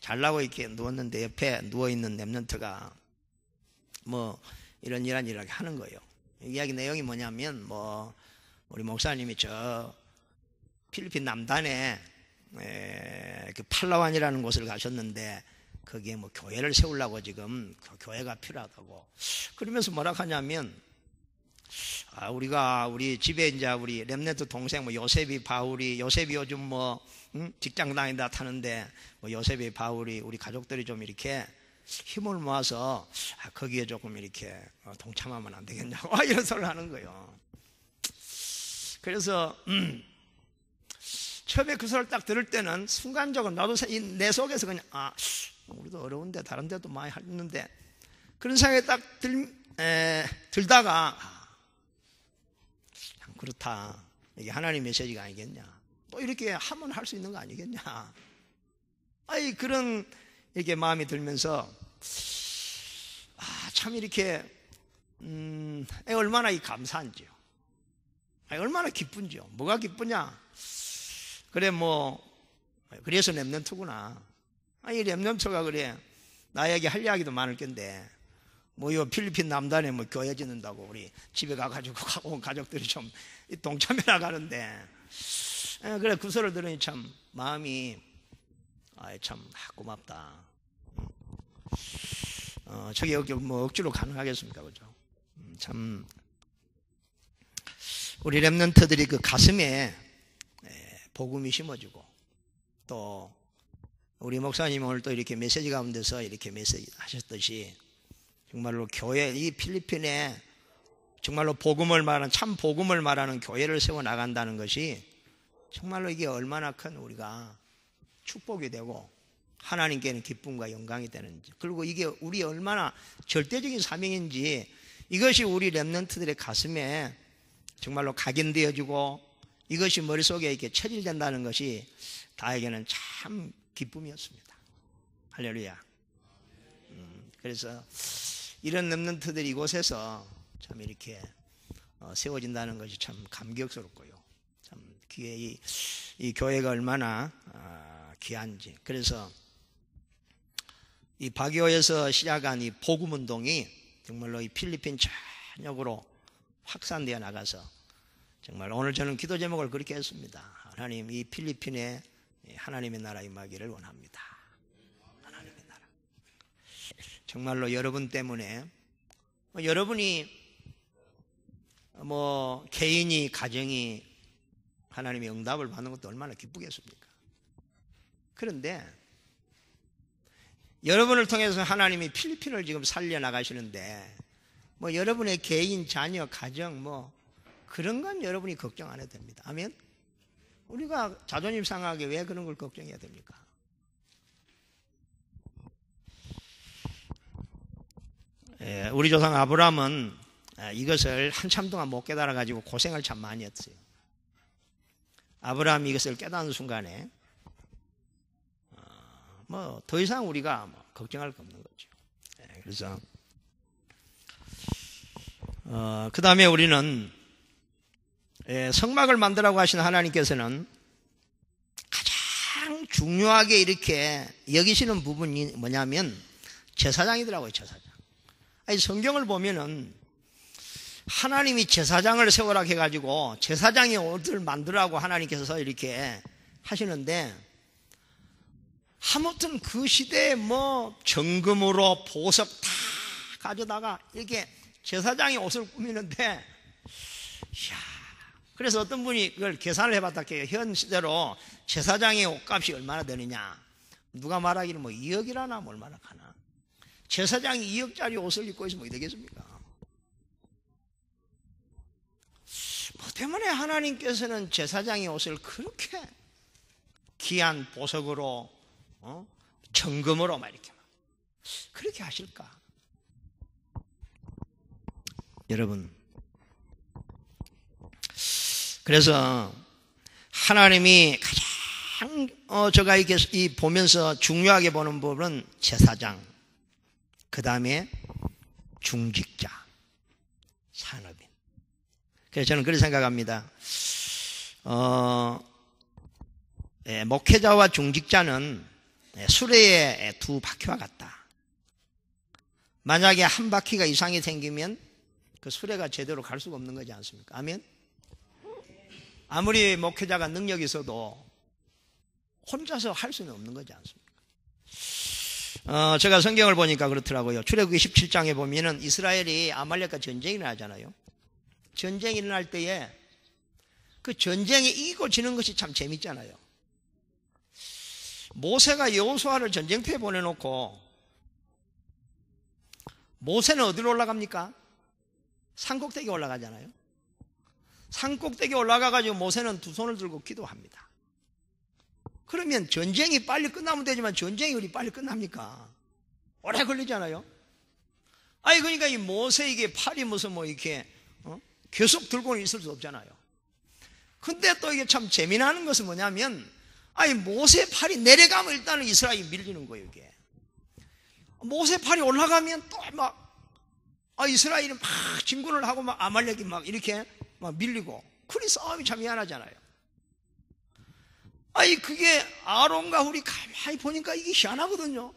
잘라고 이렇게 누웠는데 옆에 누워 있는 랩넌트가 뭐 이런 이런 이렇게 하는 거예요. 이야기 내용이 뭐냐면 뭐 우리 목사님이 저 필리핀 남단에 그 팔라완이라는 곳을 가셨는데 거기에 뭐 교회를 세우려고 지금 그 교회가 필요하다고 그러면서 뭐라 하냐면 아, 우리가 우리 집에 이제 우리 렘네트 동생 뭐 요셉이 바울이 요셉이 요즘 뭐 음? 직장 다니다 타는데 뭐 요셉이 바울이 우리 가족들이 좀 이렇게 힘을 모아서 아, 거기에 조금 이렇게 어, 동참하면 안 되겠냐고 [LAUGHS] 이런 소리를 하는 거예요. 그래서 음, 처음에 그 소리를 딱 들을 때는 순간적으로 나도 내 속에서 그냥 아 우리도 어려운데 다른 데도 많이 했는데 그런 생각이 딱 들, 에, 들다가 아, 참 그렇다 이게 하나님 의 메시지가 아니겠냐 또 이렇게 하면 할 수 있는 거 아니겠냐 아이 그런 이게 렇 마음이 들면서 아, 참 이렇게 음, 얼마나 이 감사한지요. 얼마나 기쁜지요. 뭐가 기쁘냐? 그래 뭐 그래서 냄냄터구나 아이 냄냄터가 그래 나에게 할 이야기도 많을 건데 뭐 요 필리핀 남단에 뭐 교회 짓는다고 우리 집에 가가지고 [LAUGHS] 가고 가족들이 좀 동참해 나가는데 그래 구설을 그 들으니 참 마음이 아참 아, 고맙다. 어, 저게 뭐 억지로 가능하겠습니까? 그죠? 음, 참, 우리 랩런트들이 그 가슴에 예, 복음이 심어지고 또 우리 목사님 오늘 또 이렇게 메시지 가운데서 이렇게 메시지 하셨듯이 정말로 교회, 이 필리핀에 정말로 복음을 말하는, 참 복음을 말하는 교회를 세워나간다는 것이 정말로 이게 얼마나 큰 우리가 축복이 되고 하나님께는 기쁨과 영광이 되는지 그리고 이게 우리 얼마나 절대적인 사명인지 이것이 우리 랩런트들의 가슴에 정말로 각인되어지고 이것이 머릿속에 이렇게 체질된다는 것이 다에게는 참 기쁨이었습니다. 할렐루야. 음, 그래서 이런 랩런트들이 이곳에서 참 이렇게 어, 세워진다는 것이 참 감격스럽고요. 참 귀에 이, 이 교회가 얼마나 아, 귀한지. 그래서 이 바기오에서 시작한 이 복음 운동이 정말로 이 필리핀 전역으로 확산되어 나가서 정말 오늘 저는 기도 제목을 그렇게 했습니다. 하나님 이 필리핀에 하나님의 나라 임하기를 원합니다. 하나님의 나라. 정말로 여러분 때문에 뭐 여러분이 뭐 개인이 가정이 하나님의 응답을 받는 것도 얼마나 기쁘겠습니까? 그런데 여러분을 통해서 하나님이 필리핀을 지금 살려나가시는데, 뭐 여러분의 개인, 자녀, 가정, 뭐, 그런 건 여러분이 걱정 안 해도 됩니다. 아멘? 우리가 자존심 상하게 왜 그런 걸 걱정해야 됩니까? 예, 우리 조상 아브라함은 예, 이것을 한참 동안 못 깨달아 가지고 고생을 참 많이 했어요. 아브라함이 이것을 깨닫는 순간에 뭐더 이상 우리가 뭐 걱정할 거 없는 거죠. 예, 그래서 어, 그 다음에 우리는 예, 성막을 만들라고 하신 하나님께서는 가장 중요하게 이렇게 여기시는 부분이 뭐냐면 제사장이더라고요, 제사장. 아니, 성경을 보면은 하나님이 제사장을 세워라 해가지고 제사장의 옷을 만들라고 하나님께서 이렇게 하시는데 아무튼 그 시대에 뭐 정금으로 보석 다 가져다가 이렇게 제사장의 옷을 꾸미는데 이야 그래서 어떤 분이 그걸 계산을 해봤다해요 현 시대로 제사장의 옷값이 얼마나 되느냐 누가 말하기를 뭐 2억이라나 뭐 얼마나 하나 제사장이 2억짜리 옷을 입고 있으면 되겠습니까 뭐 때문에 하나님께서는 제사장의 옷을 그렇게 귀한 보석으로 어? 청금으로 막 이렇게 막. 그렇게 하실까? 여러분. 그래서 하나님이 가장 어, 제가 이렇게 이 보면서 중요하게 보는 부분은 제사장, 그 다음에 중직자, 산업인. 그래서 저는 그렇게 생각합니다. 어, 예, 목회자와 중직자는 네, 수레의 두 바퀴와 같다. 만약에 한 바퀴가 이상이 생기면 그 수레가 제대로 갈 수가 없는 거지 않습니까? 아멘? 아무리 목회자가 능력이 있어도 혼자서 할 수는 없는 거지 않습니까? 어, 제가 성경을 보니까 그렇더라고요. 출애굽기 17장에 보면은 이스라엘이 아말렉과 전쟁이 나잖아요. 전쟁이 일어날 때에 그 전쟁이 이기고 지는 것이 참 재밌잖아요. 모세가 여호수아를 전쟁터에 보내놓고 모세는 어디로 올라갑니까? 산꼭대기 올라가잖아요. 산꼭대기 올라가가지고 모세는 두 손을 들고 기도합니다. 그러면 전쟁이 빨리 끝나면 되지만 전쟁이 우리 빨리 끝납니까? 오래 걸리잖아요. 아니 그러니까 이 모세에게 팔이 무슨 뭐 이렇게 어? 계속 들고 있을 수 없잖아요. 근데 또 이게 참 재미나는 것은 뭐냐면 아니 모세 팔이 내려가면 일단은 이스라엘이 밀리는 거예요 이게. 모세 팔이 올라가면 또 막 아, 이스라엘은 막 진군을 하고 막 아말렉이 막 이렇게 막 밀리고 그리 싸움이 참 미안하잖아요. 아니 그게 아론과 우리 가만히 보니까 이게 희한하거든요.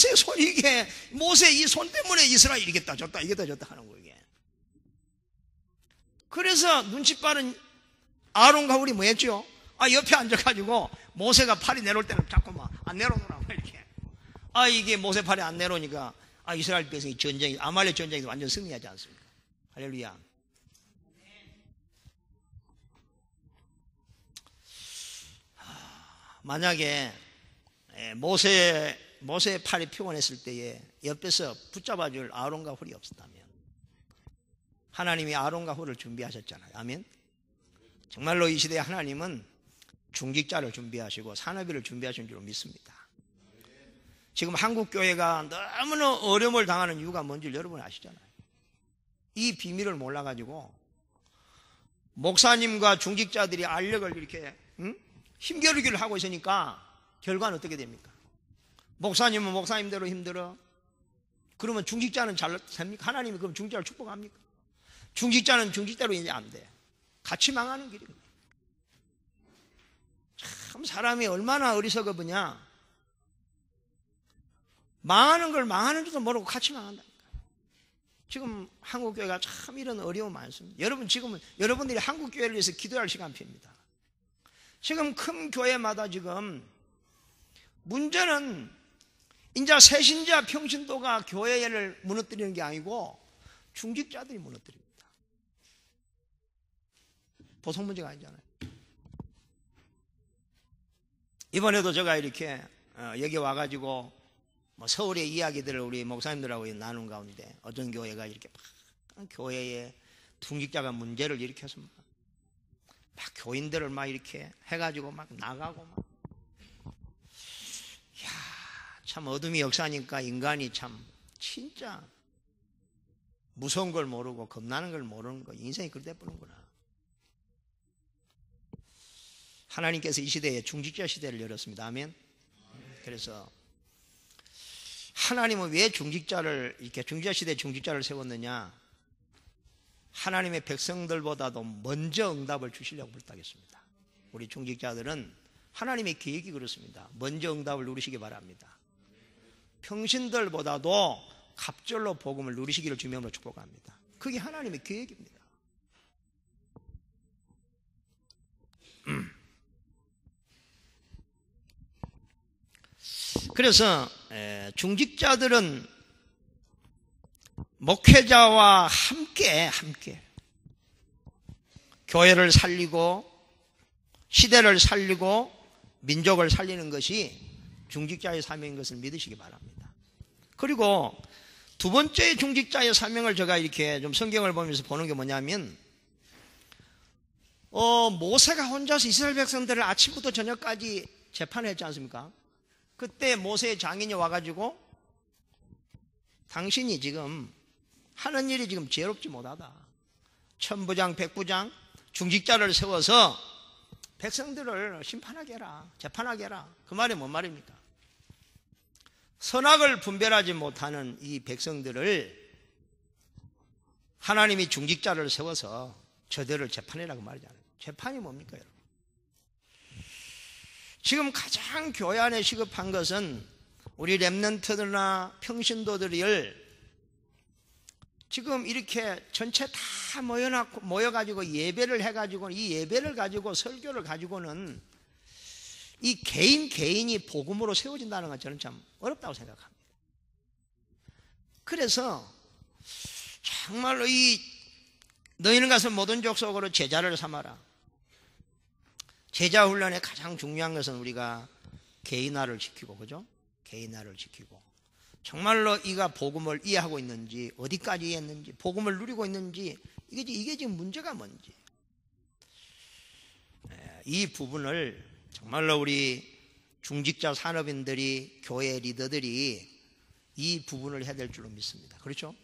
모세 손이 이게 모세 이 손 때문에 이스라엘 이겼다 졌다 이겼다 졌다 하는 거예요 이게. 그래서 눈치 빠른 아론과 우리 뭐했죠 아, 옆에 앉아가지고 모세가 팔이 내려올 때는 자꾸 막안 아, 내려오더라고, 이렇게. 아, 이게 모세 팔이 안 내려오니까 아, 이스라엘 백성이 전쟁이, 아말리 전쟁에서 완전 승리하지 않습니까? 할렐루야. 만약에 예, 모세 모세의 팔이 피곤했을 때에 옆에서 붙잡아줄 아론과 훌이 없었다면 하나님이 아론과 훌을 준비하셨잖아요. 아멘. 정말로 이 시대에 하나님은 중직자를 준비하시고 산업인을 준비하신 줄 믿습니다. 지금 한국 교회가 너무나 어려움을 당하는 이유가 뭔지 여러분 아시잖아요. 이 비밀을 몰라가지고 목사님과 중직자들이 알력을 이렇게 응? 힘겨루기를 하고 있으니까 결과는 어떻게 됩니까? 목사님은 목사님대로 힘들어. 그러면 중직자는 잘 됩니까? 하나님이 그럼 중직자를 축복합니까? 중직자는 중직자로 이제 안 돼. 같이 망하는 길이거든. 참 사람이 얼마나 어리석어보냐. 망하는 걸 망하는 줄도 모르고 같이 망한다니까. 지금 한국교회가 참 이런 어려움 많습니다. 여러분, 지금은 여러분들이 한국교회를 위해서 기도할 시간표입니다. 지금 큰 교회마다 지금 문제는 인자 새신자 평신도가 교회를 무너뜨리는 게 아니고 중직자들이 무너뜨립니다. 보성 문제가 아니잖아요. 이번에도 제가 이렇게 어, 여기 와가지고 뭐 서울의 이야기들을 우리 목사님들하고 나눈 가운데 어떤 교회가 이렇게 막 교회에 둥직자가 문제를 일으켜서 막, 막 교인들을 막 이렇게 해가지고 막 나가고 막. 이야, 참 어둠이 역사니까 인간이 참 진짜 무서운 걸 모르고 겁나는 걸 모르는 거 인생이 그러다 보는구나. 하나님께서 이 시대에 중직자 시대를 열었습니다. 아멘. 그래서 하나님은 왜 중직자를 이렇게 중직자 시대 중직자를 세웠느냐? 하나님의 백성들보다도 먼저 응답을 주시려고 부탁했습니다. 우리 중직자들은 하나님의 계획이 그렇습니다. 먼저 응답을 누리시기 바랍니다. 평신들보다도 갑절로 복음을 누리시기를 주명으로 축복합니다. 그게 하나님의 계획입니다. 그래서 중직자들은 목회자와 함께 함께 교회를 살리고 시대를 살리고 민족을 살리는 것이 중직자의 사명인 것을 믿으시기 바랍니다. 그리고 두 번째 중직자의 사명을 제가 이렇게 좀 성경을 보면서 보는 게 뭐냐면 어, 모세가 혼자서 이스라엘 백성들을 아침부터 저녁까지 재판을 했지 않습니까? 그때 모세의 장인이 와가지고 당신이 지금 하는 일이 지금 지혜롭지 못하다. 천부장, 백부장, 중직자를 세워서 백성들을 심판하게 해라. 재판하게 해라. 그 말이 뭔 말입니까? 선악을 분별하지 못하는 이 백성들을 하나님이 중직자를 세워서 저들을 재판해라 그 말이잖아요. 재판이 뭡니까, 여러분? 지금 가장 교회 안에 시급한 것은 우리 랩런트들이나 평신도들을 지금 이렇게 전체 다 모여놓고, 모여가지고 예배를 해가지고 이 예배를 가지고 설교를 가지고는 이 개인 개인이 복음으로 세워진다는 건 저는 참 어렵다고 생각합니다. 그래서 정말로 이 너희는 가서 모든 족속으로 제자를 삼아라. 제자 훈련의 가장 중요한 것은 우리가 개인화를 지키고 그죠? 개인화를 지키고 정말로 이가 복음을 이해하고 있는지 어디까지 이해했는지 복음을 누리고 있는지 이게, 지금 문제가 뭔지 예, 이 부분을 정말로 우리 중직자 산업인들이 교회 리더들이 이 부분을 해야 될 줄로 믿습니다. 그렇죠?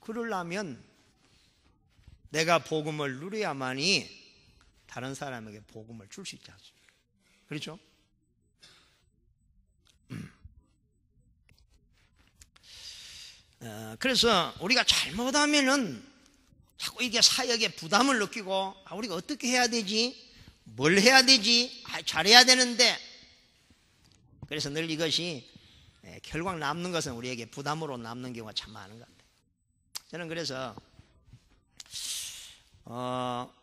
그러려면 내가 복음을 누려야만이 다른 사람에게 복음을 줄 수 있지 않습니까? 그렇죠? 음. 어, 그래서 우리가 잘못하면은 자꾸 이게 사역에 부담을 느끼고 아, 우리가 어떻게 해야 되지? 뭘 해야 되지? 아, 잘해야 되는데 그래서 늘 이것이 예, 결국 남는 것은 우리에게 부담으로 남는 경우가 참 많은 것 같아요. 저는 그래서 어,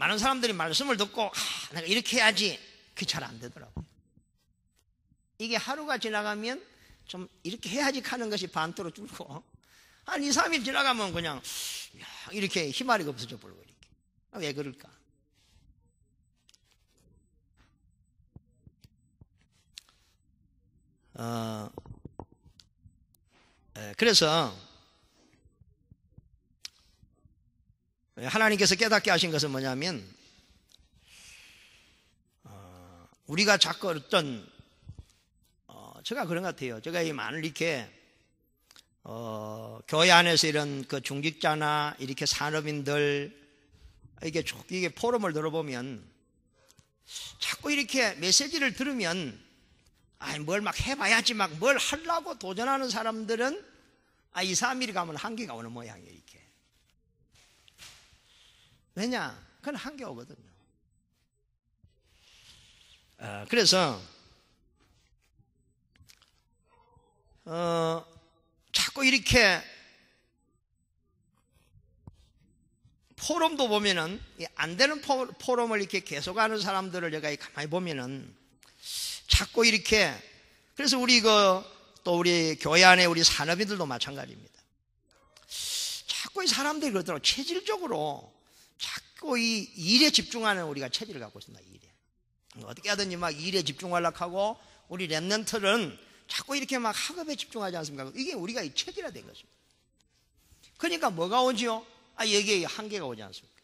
많은 사람들이 말씀을 듣고 아, 내가 이렇게 해야지 그게 잘 안 되더라고요. 이게 하루가 지나가면 좀 이렇게 해야지 하는 것이 반토로 줄고 한 2, 3일 지나가면 그냥 이렇게 희마리가 없어져 버리고 이렇게. 아, 왜 그럴까? 어, 그래서 예, 하나님께서 깨닫게 하신 것은 뭐냐면 어, 우리가 자꾸 어떤 어, 제가 그런 것 같아요. 제가 이 말을 이렇게 어, 교회 안에서 이런 그 중직자나 이렇게 산업인들 이게 이게 포럼을 들어보면 자꾸 이렇게 메시지를 들으면 아뭘 막 해봐야지 막 뭘 하려고 도전하는 사람들은 아이 3일이 가면 한계가 오는 모양이에요 이렇게 왜냐? 그건 한계오거든요. 어, 아, 그래서 어, 자꾸 이렇게 포럼도 보면은 안 되는 포럼을 이렇게 계속하는 사람들을 내가 가만히 보면은 자꾸 이렇게 그래서 우리 그 또 우리 교회 안에 우리 산업인들도 마찬가지입니다. 자꾸 이 사람들이 그러더라고 체질적으로 자꾸 이 일에 집중하는 우리가 체질을 갖고 있습니다. 일에. 어떻게 하든지 막 일에 집중하려고 하고 우리 랩넌트는 자꾸 이렇게 막 학업에 집중하지 않습니까? 이게 우리가 이 체질화된 것입니다. 그러니까 뭐가 오지요? 아, 여기에 한계가 오지 않습니까?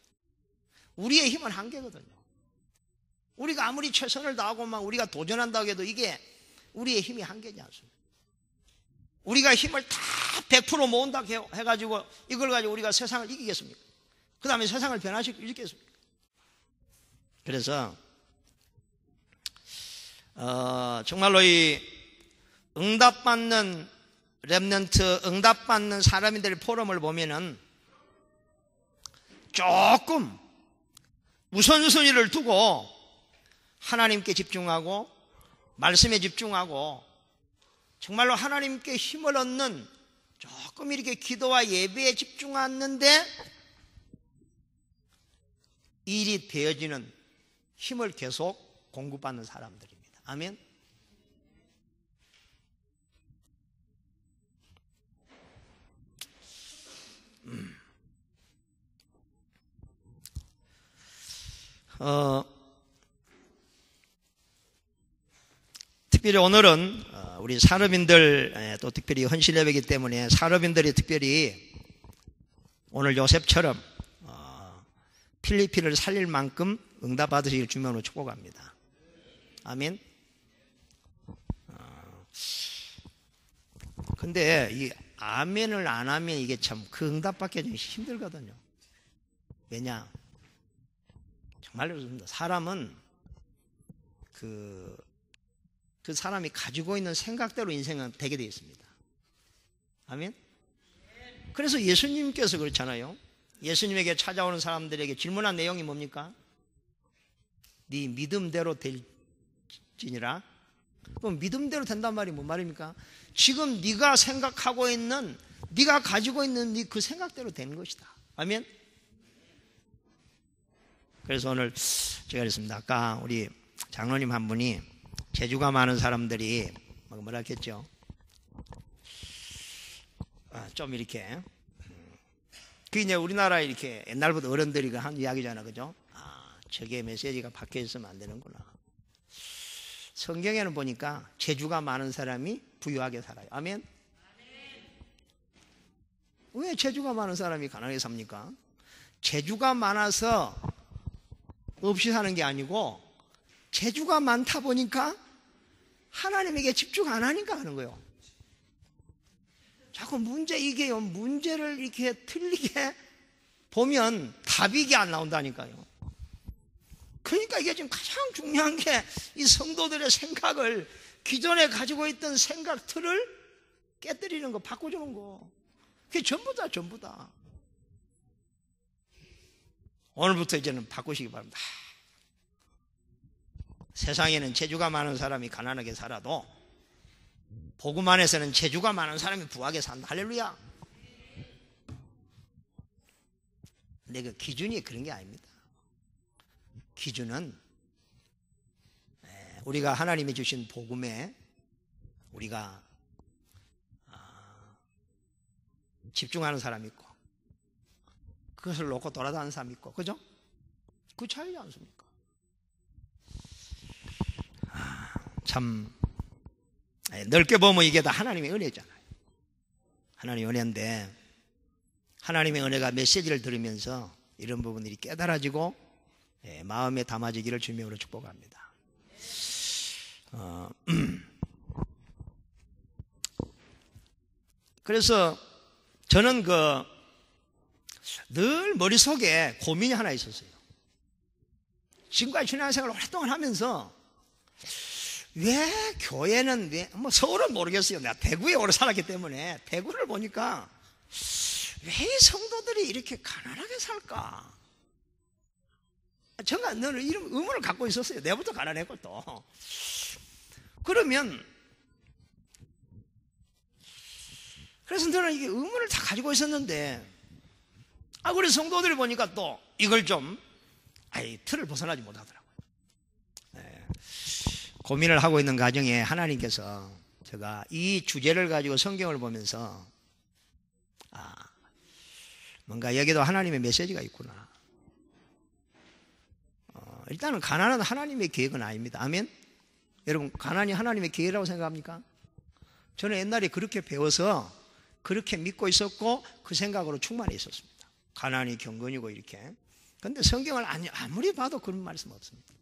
우리의 힘은 한계거든요. 우리가 아무리 최선을 다하고 막 우리가 도전한다고 해도 이게 우리의 힘이 한계지 않습니까? 우리가 힘을 다 100% 모은다 고 해가지고 이걸 가지고 우리가 세상을 이기겠습니까? 그 다음에 세상을 변화시키겠습니까? 그래서 어, 정말로 이 응답받는 랩넌트 응답받는 사람들의 포럼을 보면은 조금 우선순위를 두고 하나님께 집중하고 말씀에 집중하고 정말로 하나님께 힘을 얻는 조금 이렇게 기도와 예배에 집중하는데 일이 되어지는 힘을 계속 공급받는 사람들입니다. 아멘. 음. 어, 특별히 오늘은 어, 우리 산업인들 또 특별히 헌신예배이기 때문에 산업인들이 특별히 오늘 요셉처럼 필리피를 살릴 만큼 응답 받으시길 주면으로 축복합니다. 아멘. 어. 근데 이 아멘을 안 하면 이게 참 그 응답 받기 좀 힘들거든요. 왜냐? 정말로 그습니다 사람은 그, 그 사람이 가지고 있는 생각대로 인생은 되게 되어 있습니다. 아멘? 그래서 예수님께서 그렇잖아요. 예수님에게 찾아오는 사람들에게 질문한 내용이 뭡니까? 네 믿음대로 될지니라. 그럼 믿음대로 된단 말이 뭔 말입니까? 지금 네가 생각하고 있는 네가 가지고 있는 네 그 생각대로 되는 것이다. 아멘. 그래서 오늘 제가 그랬습니다. 아까 우리 장로님 한 분이 재주가 많은 사람들이 뭐 뭐라 했겠죠? 아, 좀 이렇게 그 이제 우리나라 이렇게 옛날부터 어른들이 한 이야기잖아, 그죠? 아, 저게 메시지가 박혀 있으면 안 되는구나. 성경에는 보니까 재주가 많은 사람이 부유하게 살아요. 아멘. 왜 재주가 많은 사람이 가난하게 삽니까? 재주가 많아서 없이 사는 게 아니고 재주가 많다 보니까 하나님에게 집중 안 하니까 하는 거예요. 자꾸 문제 이게요. 문제를 이렇게 틀리게 보면 답이 이게 안 나온다니까요. 그러니까 이게 지금 가장 중요한 게 이 성도들의 생각을 기존에 가지고 있던 생각 틀을 깨뜨리는 거, 바꿔주는 거. 그게 전부다, 전부다. 오늘부터 이제는 바꾸시기 바랍니다. 세상에는 재주가 많은 사람이 가난하게 살아도 복음 안에서는 재주가 많은 사람이 부하게 산다. 할렐루야. 근데 그 기준이 그런 게 아닙니다. 기준은 우리가 하나님이 주신 복음에 우리가 아, 집중하는 사람 있고 그것을 놓고 돌아다니는 사람 있고 그죠? 그 차이지 않습니까? 아, 참 예, 넓게 보면 이게 다 하나님의 은혜잖아요. 하나님의 은혜인데 하나님의 은혜가 메시지를 들으면서 이런 부분들이 깨달아지고 예, 마음에 담아지기를 주명으로 축복합니다. 어, [CLEARS THROAT] 그래서 저는 그 늘 머릿속에 고민이 하나 있었어요. 지금까지 신앙생활을 활동을 하면서 왜 교회는 왜, 뭐 서울은 모르겠어요. 내가 대구에 오래 살았기 때문에 대구를 보니까 왜 성도들이 이렇게 가난하게 살까? 제가 아, 너는 이런 의문을 갖고 있었어요. 내부터 가난했고 또. 그러면 그래서 너는 이게 의문을 다 가지고 있었는데 아, 우리 성도들이 보니까 또 이걸 좀 아이 틀을 벗어나지 못하더라. 고민을 하고 있는 과정에 하나님께서 제가 이 주제를 가지고 성경을 보면서 아, 뭔가 여기도 하나님의 메시지가 있구나. 어, 일단은 가난은 하나님의 계획은 아닙니다. 아멘. 여러분 가난이 하나님의 계획이라고 생각합니까? 저는 옛날에 그렇게 배워서 그렇게 믿고 있었고 그 생각으로 충만해 있었습니다. 가난이 경건이고 이렇게. 근데 성경을 아무리 봐도 그런 말씀 없습니다.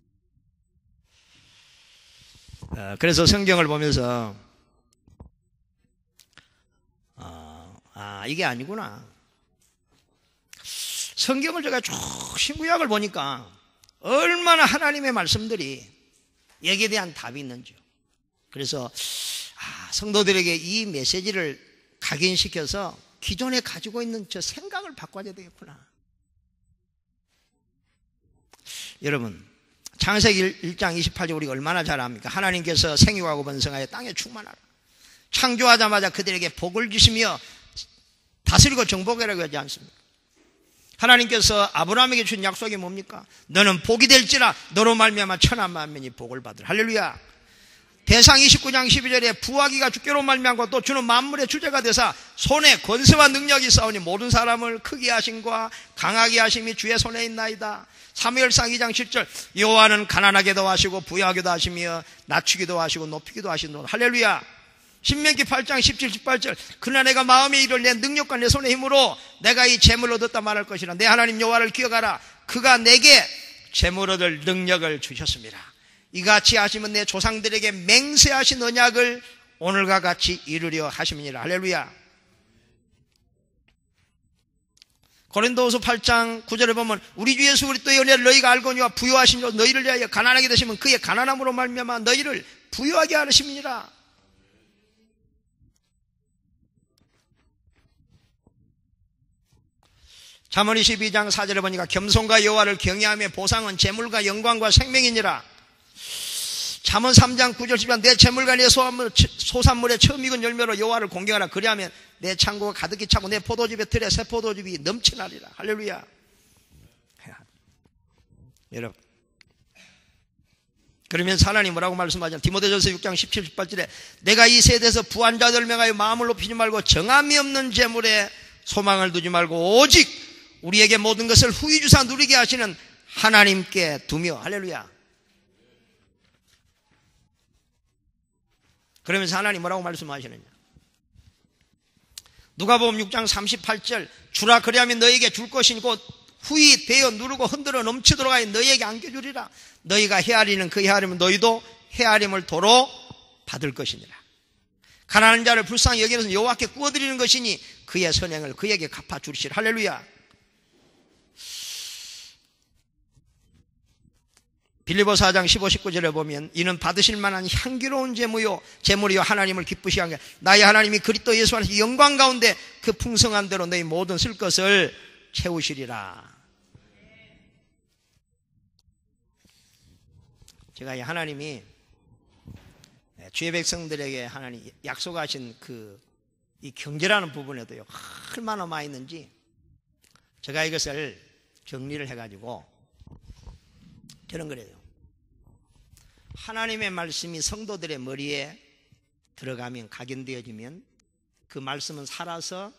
어, 그래서 성경을 보면서 어, 아 이게 아니구나. 성경을 제가 쭉 신구약을 보니까 얼마나 하나님의 말씀들이 여기에 대한 답이 있는지 그래서 아, 성도들에게 이 메시지를 각인시켜서 기존에 가지고 있는 저 생각을 바꿔야 되겠구나. 여러분 창세기 1장 28절 우리가 얼마나 잘 압니까? 하나님께서 생육하고 번성하여 땅에 충만하라. 창조하자마자 그들에게 복을 주시며 다스리고 정복하라고 하지 않습니까? 하나님께서 아브라함에게 준 약속이 뭡니까? 너는 복이 될지라 너로 말미암아 천하 만면이 복을 받으라. 할렐루야. 대상 29장 12절에 부하기가 주께로 말미암고 또 주는 만물의 주제가 되사 손에 권세와 능력이 싸우니 모든 사람을 크게 하심과 강하게 하심이 주의 손에 있나이다. 3무엘상 2장 7절 여호와는 가난하게도 하시고 부여하게도 하시며 낮추기도 하시고 높이기도 하신노라 할렐루야. 신명기 8장 17, 18절 그러나 내가 마음의 일을 내 능력과 내 손의 힘으로 내가 이 재물을 얻었다 말할 것이라 내 하나님 여호와를 기억하라 그가 내게 재물 얻을 능력을 주셨습니다. 이같이 하시면 내 조상들에게 맹세하신 언약을 오늘과 같이 이루려 하심이니라. 할렐루야. 고린도후서 8장 9절에 보면 우리 주 예수 그리스도의 은혜를 너희가 알고니와 부여하신 것 너희를 위하여 가난하게 되시면 그의 가난함으로 말미암아 너희를 부여하게 하심이니라. 자언 22장 4절에 보니까 겸손과 여호와를 경외하며 보상은 재물과 영광과 생명이니라. 잠언 3장 9절 10절 내 재물관리의 소산물, 소산물의 처음 익은 열매로 여호와를 공경하라 그리하면 내 창고가 가득히 차고 내 포도집의 틀에 새 포도즙이 넘치나리라 할렐루야 여러분 그러면 하나님 뭐라고 말씀하죠 디모데전서 6장 17, 18절에 내가 이 세대에서 부한 자들 명하여 마음을 높이지 말고 정함이 없는 재물에 소망을 두지 말고 오직 우리에게 모든 것을 후위 주사 누리게 하시는 하나님께 두며 할렐루야 그러면서 하나님 뭐라고 말씀하시느냐? 누가 보면 6장 38절 주라 그리하면 너에게 줄 것이니 곧 후이 되어 누르고 흔들어 넘치도록 하여 너에게 안겨주리라. 너희가 헤아리는 그 헤아림은 너희도 헤아림을 도로 받을 것이니라. 가난한 자를 불쌍히 여기는 여호와께 구워드리는 것이니 그의 선행을 그에게 갚아주시라. 할렐루야. 빌리보 4장 15, 19절에 보면 이는 받으실 만한 향기로운 재물요 이 재물이요 하나님을 기쁘시하게 나의 하나님이 그리스도 예수 안에서 영광 가운데 그 풍성한 대로 너희 모든 쓸 것을 채우시리라. 제가 이 하나님이 주의 백성들에게 하나님 약속하신 그 이 경제라는 부분에도요 얼마나 많이 있는지 제가 이것을 정리를 해가지고 저는 그래요. 하나님의 말씀이 성도들의 머리에 들어가면 각인되어지면 그 말씀은 살아서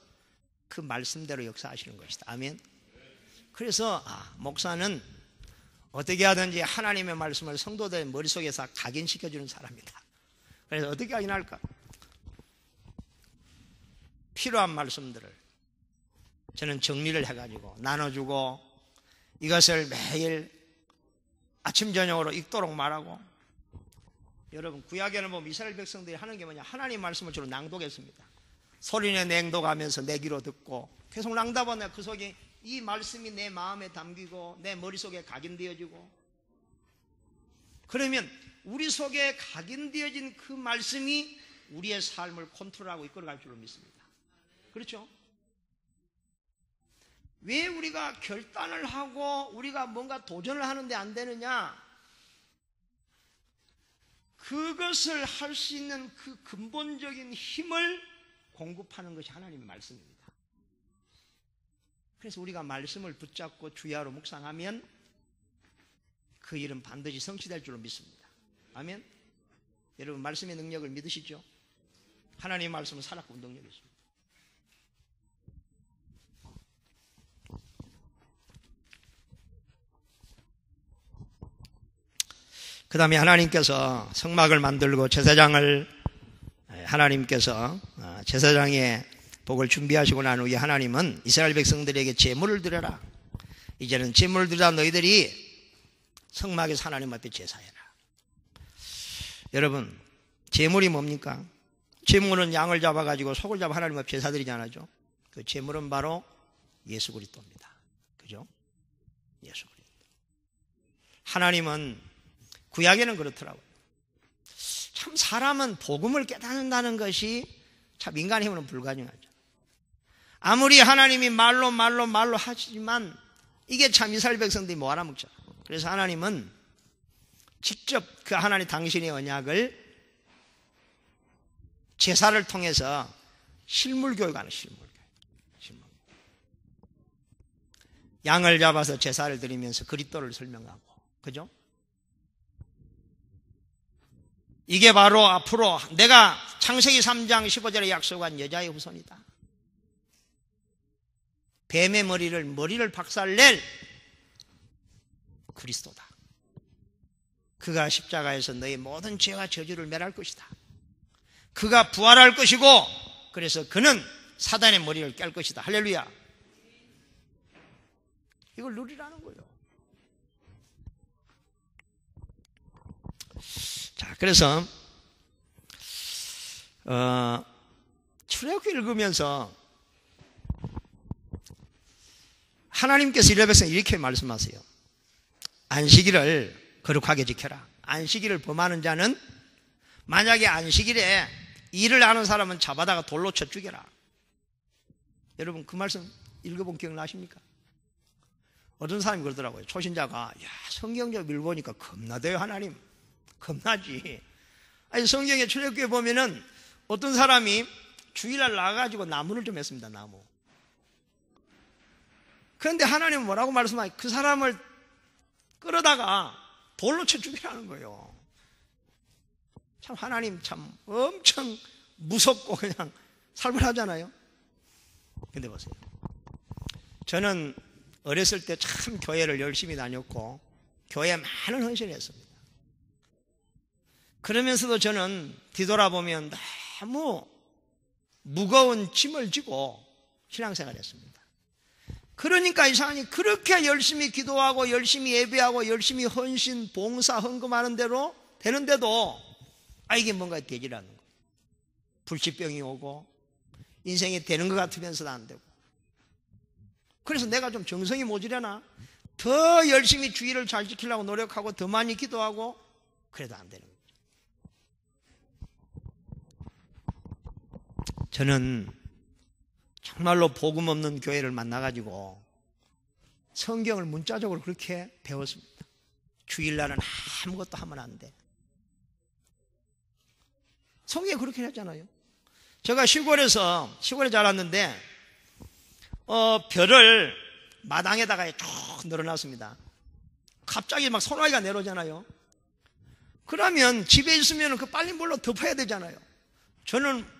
그 말씀대로 역사하시는 것이다. 아멘. 그래서 아, 목사는 어떻게 하든지 하나님의 말씀을 성도들의 머릿속에서 각인시켜 주는 사람이다. 그래서 어떻게 하긴 할까? 필요한 말씀들을 저는 정리를 해 가지고 나눠 주고 이것을 매일 아침 저녁으로 읽도록 말하고 여러분 구약에는 보면 뭐 이스라엘 백성들이 하는 게 뭐냐 하나님 말씀을 주로 낭독했습니다. 소리내 냉독하면서 내 귀로 듣고 계속 낭답하네 그 속에 이 말씀이 내 마음에 담기고 내 머릿속에 각인되어지고 그러면 우리 속에 각인되어진 그 말씀이 우리의 삶을 컨트롤하고 이끌어갈 줄로 믿습니다. 그렇죠? 왜 우리가 결단을 하고 우리가 뭔가 도전을 하는데 안 되느냐? 그것을 할 수 있는 그 근본적인 힘을 공급하는 것이 하나님의 말씀입니다. 그래서 우리가 말씀을 붙잡고 주야로 묵상하면 그 일은 반드시 성취될 줄로 믿습니다. 아멘. 여러분 말씀의 능력을 믿으시죠? 하나님의 말씀은 살았 운동력이죠. 그 다음에 하나님께서 성막을 만들고 제사장을 예, 하나님께서 어, 제사장의 복을 준비하시고 난 후에 하나님은 이스라엘 백성들에게 제물을 드려라. 이제는 제물을 드려라 너희들이 성막에서 하나님 앞에 제사해라. 여러분, 제물이 뭡니까? 제물은 양을 잡아가지고 속을 잡아 하나님 앞에 제사드리지 않아죠? 그 제물은 바로 예수 그리스도입니다. 그죠? 예수 그리스도. 하나님은 구약에는 그렇더라고요. 참 사람은 복음을 깨닫는다는 것이 참 인간의 힘으로는 불가능하죠. 아무리 하나님이 말로 말로 말로 하시지만 이게 참 이스라엘 백성들이 뭐 알아먹죠. 그래서 하나님은 직접 그 하나님 당신의 언약을 제사를 통해서 실물 교육하는 실물 교육. 실물. 양을 잡아서 제사를 드리면서 그리스도를 설명하고 그죠? 이게 바로 앞으로 내가 창세기 3장 15절에 약속한 여자의 후손이다. 뱀의 머리를 머리를 박살낼 그리스도다. 그가 십자가에서 너의 모든 죄와 저주를 멸할 것이다. 그가 부활할 것이고 그래서 그는 사단의 머리를 깰 것이다. 할렐루야. 이걸 누리라는 거예요. 자, 그래서 어, 출애굽기 읽으면서 하나님께서 이스라엘 백성 이렇게 말씀하세요. 안식일을 거룩하게 지켜라. 안식일을 범하는 자는 만약에 안식일에 일을 하는 사람은 잡아다가 돌로 쳐 죽여라. 여러분 그 말씀 읽어본 기억나십니까? 어떤 사람이 그러더라고요. 초신자가 야 성경 적 읽어보니까 겁나돼요 하나님. 겁나지. 아니, 성경에 출애굽기에 보면은 어떤 사람이 주일날 나가가지고 나무를 좀 했습니다, 나무. 그런데 하나님은 뭐라고 말씀하니? 그 사람을 끌어다가 돌로 쳐 죽이라는 거예요. 참, 하나님 참 엄청 무섭고 그냥 삶을 하잖아요 근데 보세요. 저는 어렸을 때 참 교회를 열심히 다녔고, 교회에 많은 헌신을 했습니다. 그러면서도 저는 뒤돌아보면 너무 무거운 짐을 지고 신앙생활을 했습니다. 그러니까 이상하니 그렇게 열심히 기도하고 열심히 예배하고 열심히 헌신, 봉사, 헌금하는 대로 되는데도 아 이게 뭔가 되지라는 거예요. 불치병이 오고 인생이 되는 것 같으면서도 안 되고 그래서 내가 좀 정성이 모자라나 더 열심히 주의를 잘 지키려고 노력하고 더 많이 기도하고 그래도 안 되는 거예요. 저는 정말로 복음 없는 교회를 만나가지고 성경을 문자적으로 그렇게 배웠습니다. 주일날은 아무것도 하면 안 돼. 성경에 그렇게 했잖아요. 제가 시골에서, 시골에 자랐는데, 어, 벼를 마당에다가 쭉 늘어놨습니다. 갑자기 막 소나기가 내려오잖아요. 그러면 집에 있으면 그 빨리 물로 덮어야 되잖아요. 저는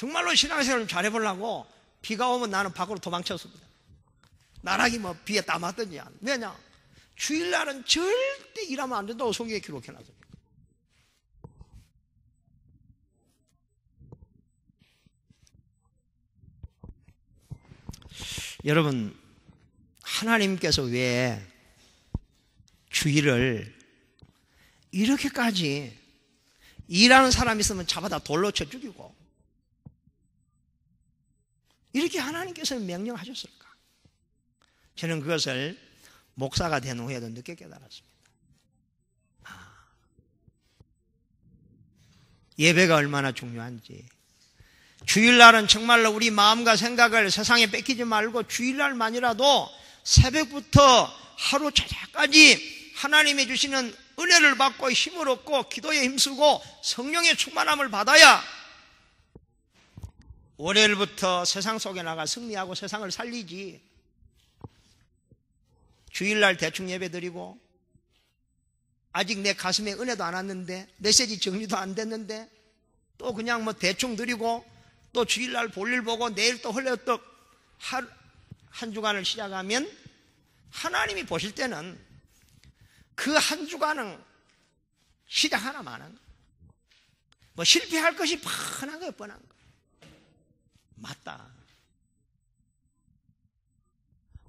정말로 신앙생활 좀 잘해보려고 비가 오면 나는 밖으로 도망쳤습니다. 나락이 뭐 비에 담았더냐. 왜냐? 주일날은 절대 일하면 안 된다고 성경에 기록해놨습니 여러분, 하나님께서 왜 주일을 이렇게까지 일하는 사람 있으면 잡아다 돌로 쳐 죽이고 이렇게 하나님께서 명령하셨을까? 저는 그것을 목사가 된 후에도 늦게 깨달았습니다. 아, 예배가 얼마나 중요한지. 주일날은 정말로 우리 마음과 생각을 세상에 뺏기지 말고 주일날만이라도 새벽부터 하루 저녁까지 하나님이 주시는 은혜를 받고 힘을 얻고 기도에 힘쓰고 성령의 충만함을 받아야 월요일부터 세상 속에 나가 승리하고 세상을 살리지. 주일날 대충 예배 드리고, 아직 내 가슴에 은혜도 안 왔는데, 메시지 정리도 안 됐는데, 또 그냥 뭐 대충 드리고, 또 주일날 볼일 보고, 내일 또 흘려떡, 한, 한 주간을 시작하면, 하나님이 보실 때는, 그 한 주간은 시작 하나만은, 뭐 실패할 것이 뻔한 거예요, 뻔한 거. 맞다.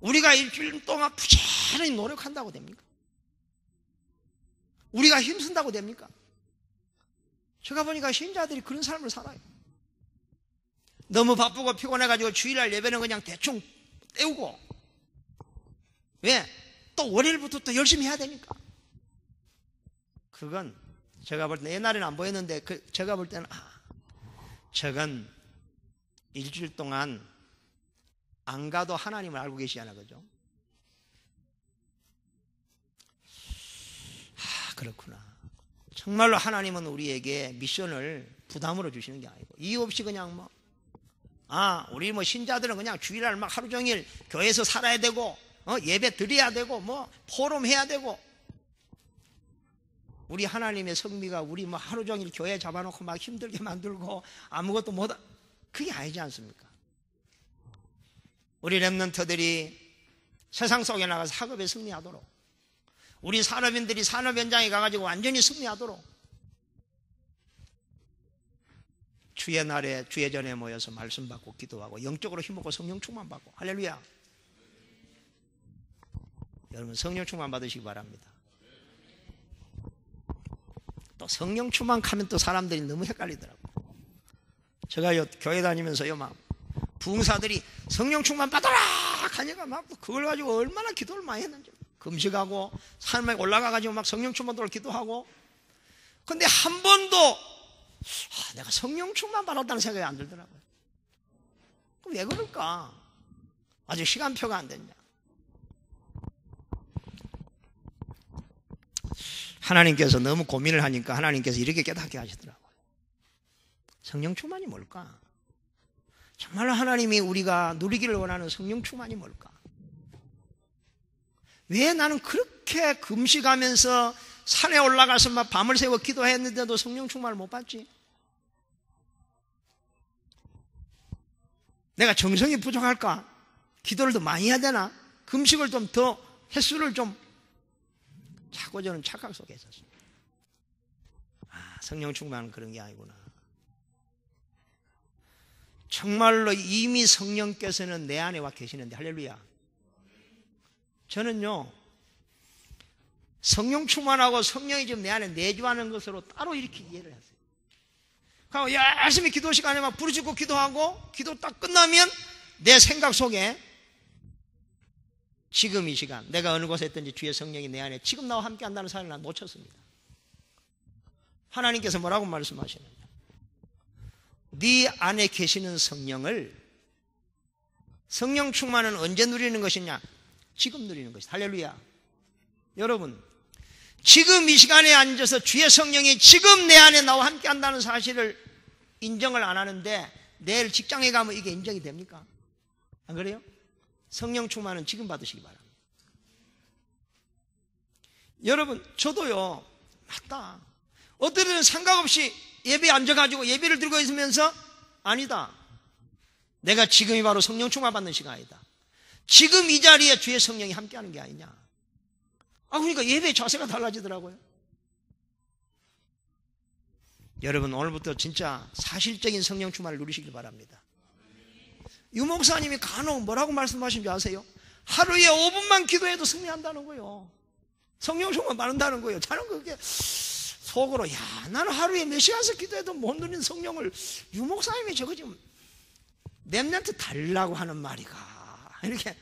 우리가 일주일 동안 부지런히 노력한다고 됩니까? 우리가 힘쓴다고 됩니까? 제가 보니까 신자들이 그런 삶을 살아요. 너무 바쁘고 피곤해가지고 주일날 예배는 그냥 대충 때우고 왜? 또 월요일부터 또 열심히 해야 되니까 그건 제가 볼 때 옛날에는 안 보였는데 그 제가 볼 때는 아, 저건 일주일 동안 안 가도 하나님을 알고 계시잖아, 그죠? 아, 그렇구나. 정말로 하나님은 우리에게 미션을 부담으로 주시는 게 아니고, 이유 없이 그냥 뭐, 아, 우리 뭐 신자들은 그냥 주일날 막 하루 종일 교회에서 살아야 되고, 어, 예배 드려야 되고, 뭐, 포럼 해야 되고, 우리 하나님의 성미가 우리 뭐 하루 종일 교회 잡아놓고 막 힘들게 만들고 아무것도 못, 그게 아니지 않습니까? 우리 랩런터들이 세상 속에 나가서 학업에 승리하도록 우리 산업인들이 산업 현장에 가가지고 완전히 승리하도록 주의 날에 주의 전에 모여서 말씀 받고 기도하고 영적으로 힘 먹고 성령 충만 받고 할렐루야 여러분 성령 충만 받으시기 바랍니다 또 성령 충만 가면또 사람들이 너무 헷갈리더라고 제가 교회 다니면서요, 막부사들이 성령 충만 받아라 하니까 막 그걸 가지고 얼마나 기도를 많이 했는지 금식하고 산에 올라가 가지고 막 성령 충만도를 기도하고 근데 한 번도 아, 내가 성령 충만 받았다는 생각이 안 들더라고요. 그럼 왜 그럴까? 아직 시간표가 안 됐냐? 하나님께서 너무 고민을 하니까 하나님께서 이렇게 깨닫게 하시더라고요. 성령 충만이 뭘까? 정말로 하나님이 우리가 누리기를 원하는 성령 충만이 뭘까? 왜 나는 그렇게 금식하면서 산에 올라가서 막 밤을 새워 기도했는데도 성령 충만을 못 받지? 내가 정성이 부족할까? 기도를 더 많이 해야 되나? 금식을 좀 더 횟수를 좀 자꾸 저는 착각 속에 있었습니다. 아, 성령 충만은 그런 게 아니구나. 정말로 이미 성령께서는 내 안에 와 계시는데 할렐루야. 저는요. 성령 충만하고 성령이 지금 내 안에 내주하는 것으로 따로 이렇게 이해를 하세요 그럼 그러니까 열심히 기도 시간에 막 부르짖고 기도하고 기도 딱 끝나면 내 생각 속에 지금 이 시간 내가 어느 곳에 있든지 주의 성령이 내 안에 지금 나와 함께 한다는 사실을 난 놓쳤습니다. 하나님께서 뭐라고 말씀하시는지 네 안에 계시는 성령을 성령 충만은 언제 누리는 것이냐? 지금 누리는 것이 할렐루야. 여러분, 지금 이 시간에 앉아서 주의 성령이 지금 내 안에 나와 함께 한다는 사실을 인정을 안 하는데 내일 직장에 가면 이게 인정이 됩니까? 안 그래요? 성령 충만은 지금 받으시기 바랍니다. 여러분, 저도요, 맞다. 어들은 상관없이 예배에 앉아가지고 예배를 들고 있으면서 아니다. 내가 지금이 바로 성령 충만받는 시간이다. 지금 이 자리에 주의 성령이 함께하는 게 아니냐. 아 그러니까 예배 자세가 달라지더라고요. 여러분 오늘부터 진짜 사실적인 성령 충만을 누리시길 바랍니다. 유목사님이 간혹 뭐라고 말씀하신지 아세요? 하루에 5분만 기도해도 승리한다는 거요. 예 성령 충만 받는다는 거예요. 저는 그게 속으로 야 나는 하루에 몇 시간씩 기도해도 못 누린 성령을 유목사님이 저거 지금 랩한테 달라고 하는 말이가 이렇게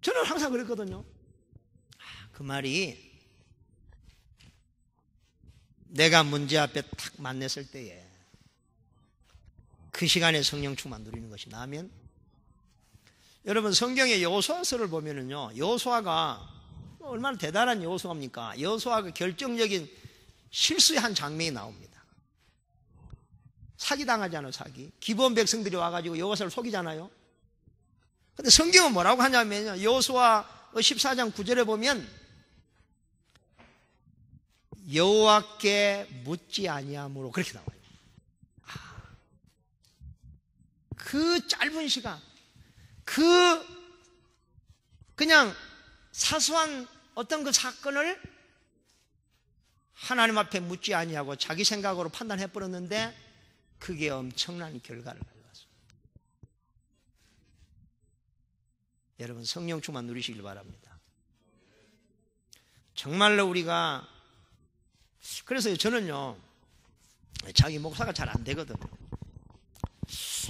저는 항상 그랬거든요 아, 그 말이 내가 문제 앞에 탁 만났을 때에 그 시간에 성령 충만 누리는 것이 나면 여러분 성경의 여호수아서를 보면은요 여호수아가 얼마나 대단한 여호수아입니까 여호수아가 결정적인 실수의 한 장면이 나옵니다. 사기 당하잖아요, 사기. 기본 백성들이 와가지고 여호수아를 속이잖아요. 근데 성경은 뭐라고 하냐면요. 여호수아 14장 9절에 보면 여호와께 묻지 아니함으로 그렇게 나와요. 아, 그 짧은 시간, 그 그냥 사소한 어떤 그 사건을 하나님 앞에 묻지 아니하고 자기 생각으로 판단해 버렸는데 그게 엄청난 결과를 가져왔습니다. 여러분 성령 충만 누리시길 바랍니다. 정말로 우리가 그래서 저는요 자기 목사가 잘 안 되거든요.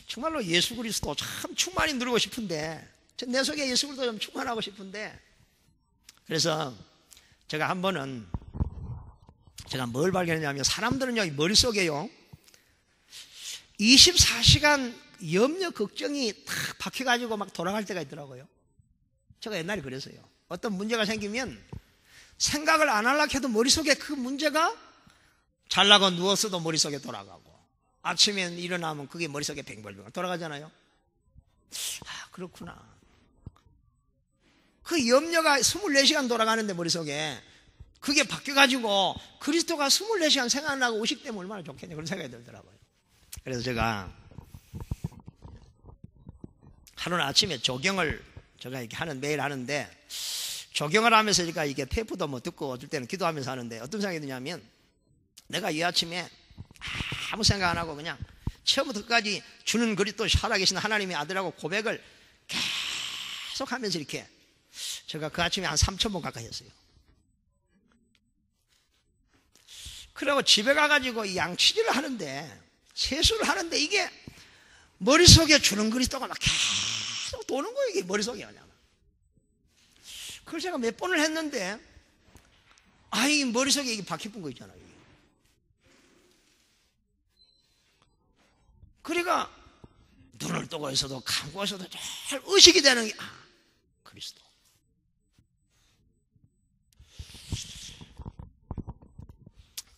정말로 예수 그리스도 참 충만히 누리고 싶은데 내 속에 예수 그리스도 좀 충만하고 싶은데 그래서 제가 한 번은 제가 뭘 발견했냐면 사람들은 여기 머릿속에요. 24시간 염려 걱정이 탁 박혀가지고 막 돌아갈 때가 있더라고요. 제가 옛날에 그랬어요. 어떤 문제가 생기면 생각을 안 하려 해도 머릿속에 그 문제가 잘나고 누웠어도 머릿속에 돌아가고 아침에 일어나면 그게 머릿속에 뱅벌뱅 돌아가잖아요. 아, 그렇구나. 그 염려가 24시간 돌아가는데 머릿속에 그게 바뀌어가지고 그리스도가 24시간 생각하고 오식 때면 얼마나 좋겠냐 그런 생각이 들더라고요. 그래서 제가 하루는 아침에 조경을 제가 이렇게 하는 매일 하는데 조경을 하면서 제가 이게 테이프도 뭐 듣고 어쩔 때는 기도하면서 하는데 어떤 생각이 드냐면 내가 이 아침에 아무 생각 안 하고 그냥 처음부터 끝까지 주는 그리스도 살아계신 하나님의 아들하고 고백을 계속하면서 이렇게 제가 그 아침에 한 3천 번 가까이 했어요. 그리고 집에 가가지고 양치질을 하는데 세수를 하는데 이게 머릿속에 주는 그리스도가 막 계속 도는 거예요. 이게 머릿속에 그냥. 그걸 제가 몇 번을 했는데 아이 머릿속에 이게 박혀본 거 있잖아요. 그러니까 눈을 뜨고 있어도 감고 있어도 잘 의식이 되는 게 아, 그리스도.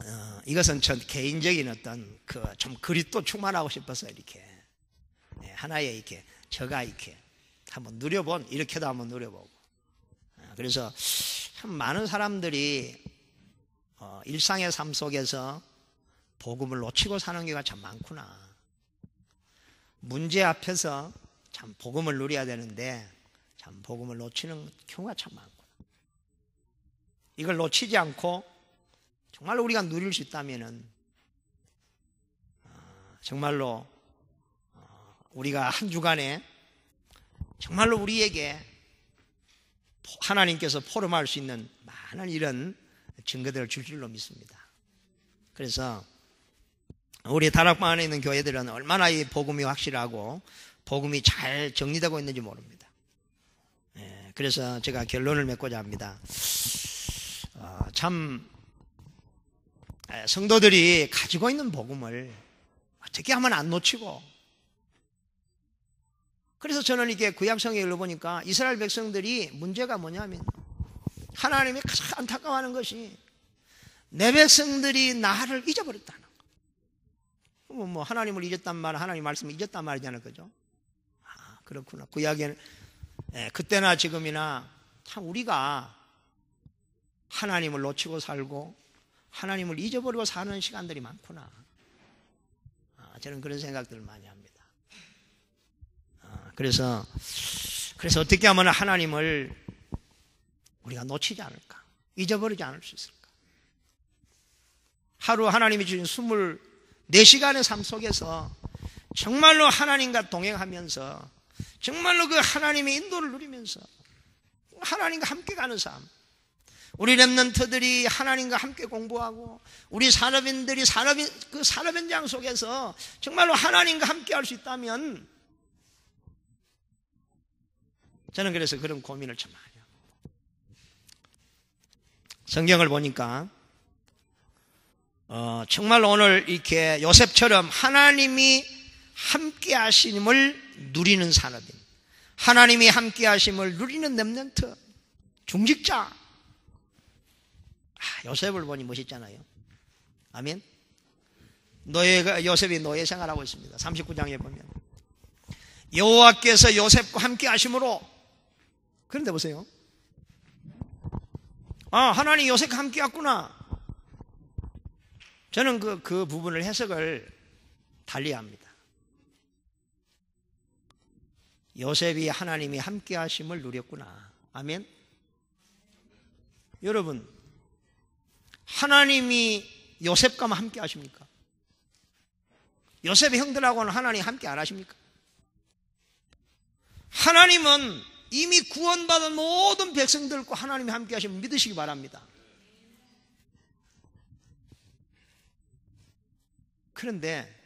어, 이것은 전 개인적인 어떤 그 좀 그리스도 충만하고 싶어서 이렇게 네, 하나의 이렇게 저가 이렇게 한번 누려본 이렇게도 한번 누려보고 어, 그래서 참 많은 사람들이 어, 일상의 삶 속에서 복음을 놓치고 사는 게가 참 많구나 문제 앞에서 참 복음을 누려야 되는데 참 복음을 놓치는 경우가 참 많구나 이걸 놓치지 않고 정말로 우리가 누릴 수 있다면은 아, 정말로 어, 우리가 한 주간에 정말로 우리에게 하나님께서 포럼할 수 있는 많은 이런 증거들을 줄 줄로 믿습니다. 그래서 우리 다락방 안에 있는 교회들은 얼마나 이 복음이 확실하고 복음이 잘 정리되고 있는지 모릅니다. 예, 그래서 제가 결론을 맺고자 합니다. 아, 참 성도들이 가지고 있는 복음을 어떻게 하면 안 놓치고 그래서 저는 이게 구약성에 읽어보니까 이스라엘 백성들이 문제가 뭐냐면 하나님이 가장 안타까워하는 것이 내 백성들이 나를 잊어버렸다는 거. 뭐, 뭐 하나님을 잊었단 말, 하나님 말씀을 잊었단 말이잖아요, 그죠? 아 그렇구나. 구약에는 예, 그때나 지금이나 참 우리가 하나님을 놓치고 살고 하나님을 잊어버리고 사는 시간들이 많구나. 아, 저는 그런 생각들을 많이 합니다. 아, 그래서, 그래서 어떻게 하면 하나님을 우리가 놓치지 않을까? 잊어버리지 않을 수 있을까? 하루 하나님이 주신 24시간의 삶 속에서 정말로 하나님과 동행하면서 정말로 그 하나님의 인도를 누리면서 하나님과 함께 가는 삶. 우리 랩런트들이 하나님과 함께 공부하고 우리 산업인들이 산업인 그 산업 현장 속에서 정말로 하나님과 함께 할 수 있다면 저는 그래서 그런 고민을 참 많이 하고 성경을 보니까 어, 정말 오늘 이렇게 요셉처럼 하나님이 함께 하심을 누리는 산업인 하나님이 함께 하심을 누리는 랩런트 중직자 아, 요셉을 보니 멋있잖아요. 아멘. 노예가 요셉이 노예 생활하고 있습니다. 39장에 보면 여호와께서 요셉과 함께 하심으로 그런데 보세요. 아, 하나님 요셉과 함께 왔구나. 저는 그, 그 부분을 해석을 달리 합니다. 요셉이 하나님이 함께 하심을 누렸구나. 아멘. 여러분, 하나님이 요셉과 함께 하십니까? 요셉 형들하고는 하나님 함께 안 하십니까? 하나님은 이미 구원받은 모든 백성들과 하나님이 함께 하시면 믿으시기 바랍니다. 그런데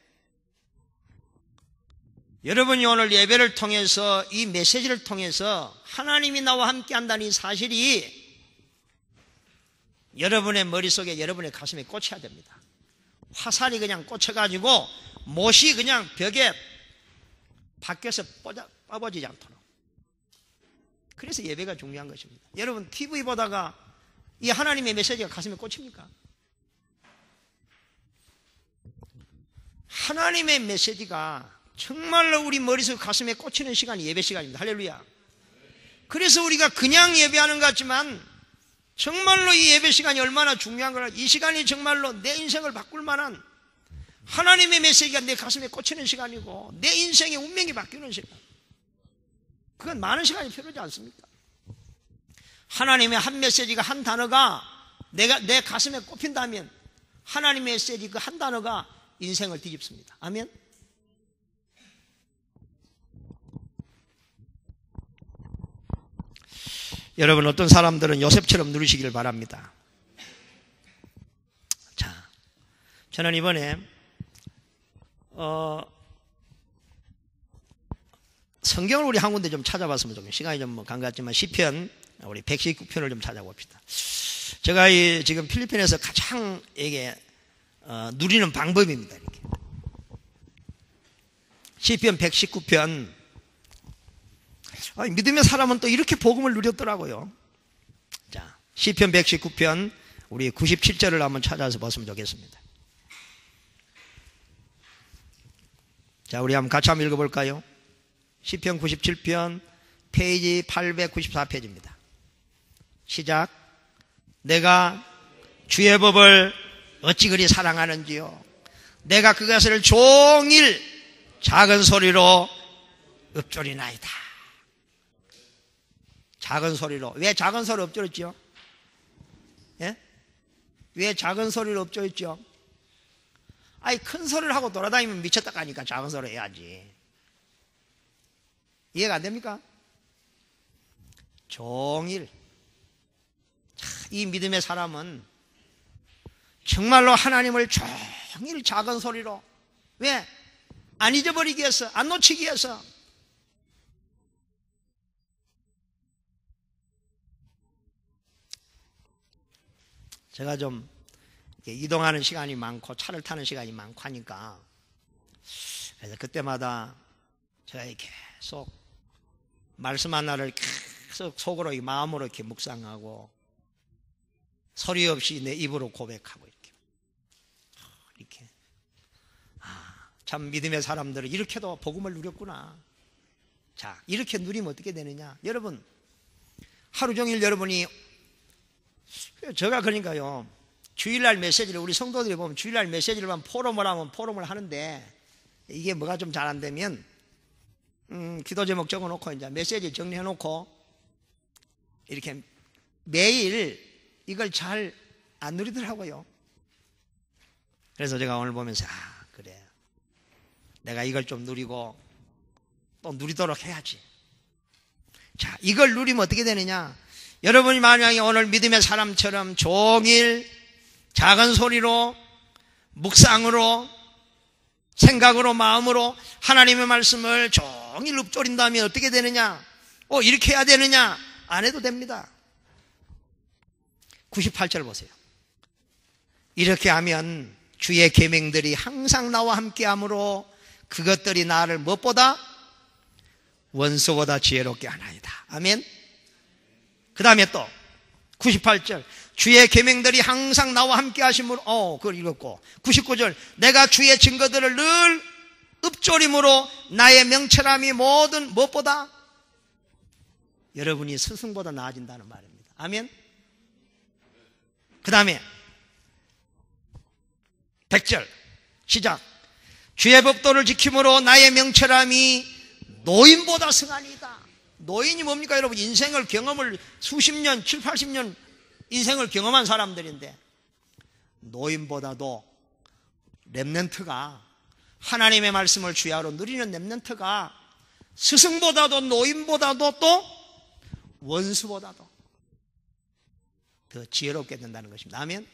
여러분이 오늘 예배를 통해서 이 메시지를 통해서 하나님이 나와 함께 한다는 사실이 여러분의 머릿속에 여러분의 가슴에 꽂혀야 됩니다. 화살이 그냥 꽂혀가지고 못이 그냥 벽에 밖에서 빠버지지 않도록. 그래서 예배가 중요한 것입니다. 여러분 TV 보다가 이 하나님의 메시지가 가슴에 꽂힙니까? 하나님의 메시지가 정말로 우리 머릿속 가슴에 꽂히는 시간이 예배 시간입니다. 할렐루야. 그래서 우리가 그냥 예배하는 것 같지만 정말로 이 예배 시간이 얼마나 중요한 거라. 이 시간이 정말로 내 인생을 바꿀 만한 하나님의 메시지가 내 가슴에 꽂히는 시간이고 내 인생의 운명이 바뀌는 시간. 그건 많은 시간이 필요하지 않습니까? 하나님의 한 메시지가 한 단어가 내가 내 가슴에 꼽힌다면 하나님의 메시지 그 한 단어가 인생을 뒤집습니다. 아멘. 여러분 어떤 사람들은 요셉처럼 누리시기를 바랍니다. 자, 저는 이번에 어, 성경을 우리 한 군데 좀 찾아봤으면 좋겠어요. 시간이 좀간 뭐 것 같지만 시편 우리 119편을 좀 찾아봅시다. 제가 이 지금 필리핀에서 가장 이게 어, 누리는 방법입니다. 이렇게. 시편 119편 어, 믿음의 사람은 또 이렇게 복음을 누렸더라고요. 자, 시편 119편 우리 97절을 한번 찾아서 봤으면 좋겠습니다. 자, 우리 한번 같이 한번 읽어볼까요? 시편 97편 페이지 894페이지입니다. 시작. 내가 주의 법을 어찌 그리 사랑하는지요. 내가 그것을 종일 작은 소리로 읊조리나이다. 작은 소리로. 왜 작은 소리 없드렸죠 예? 왜 작은 소리를 없드렸죠 아니, 큰 소리를 하고 돌아다니면 미쳤다 가니까 작은 소리 해야지. 이해가 안 됩니까? 종일. 이 믿음의 사람은 정말로 하나님을 종일 작은 소리로 왜? 안 잊어버리기 위해서, 안 놓치기 위해서 제가 좀 이동하는 시간이 많고 차를 타는 시간이 많고 하니까 그래서 그때마다 제가 계속 말씀 하나를 계속 속으로 이 마음으로 이렇게 묵상하고 소리 없이 내 입으로 고백하고 이렇게 이렇게 아, 참 믿음의 사람들은 이렇게도 복음을 누렸구나. 자 이렇게 누리면 어떻게 되느냐? 여러분 하루 종일 여러분이 제가 그러니까요. 주일날 메시지를 우리 성도들이 보면 주일날 메시지를 보면 포럼을 하면 포럼을 하는데 이게 뭐가 좀 잘 안 되면 음, 기도 제목 적어놓고 이제 메시지 정리해놓고 이렇게 매일 이걸 잘 안 누리더라고요. 그래서 제가 오늘 보면서 아 그래 내가 이걸 좀 누리고 또 누리도록 해야지. 자 이걸 누리면 어떻게 되느냐? 여러분이 만약에 오늘 믿음의 사람처럼 종일 작은 소리로 묵상으로 생각으로 마음으로 하나님의 말씀을 종일 읊조린다면 어떻게 되느냐? 어, 이렇게 해야 되느냐? 안 해도 됩니다. 98절 보세요. 이렇게 하면 주의 계명들이 항상 나와 함께하므로 그것들이 나를 무엇보다 원수보다 지혜롭게 하나이다. 아멘. 그 다음에 또 98절 주의 계명들이 항상 나와 함께 하심으로 어 그걸 읽었고 99절 내가 주의 증거들을 늘 읊조림으로 나의 명철함이 모든 무엇보다 여러분이 스승보다 나아진다는 말입니다. 아멘. 그 다음에 100절 시작 주의 법도를 지킴으로 나의 명철함이 노인보다 승하니이다. 노인이 뭡니까 여러분 인생을 경험을 수십 년, 7, 80년 인생을 경험한 사람들인데 노인보다도 렘넌트가 하나님의 말씀을 주야로 누리는 렘넌트가 스승보다도 노인보다도 또 원수보다도 더 지혜롭게 된다는 것입니다. 아멘.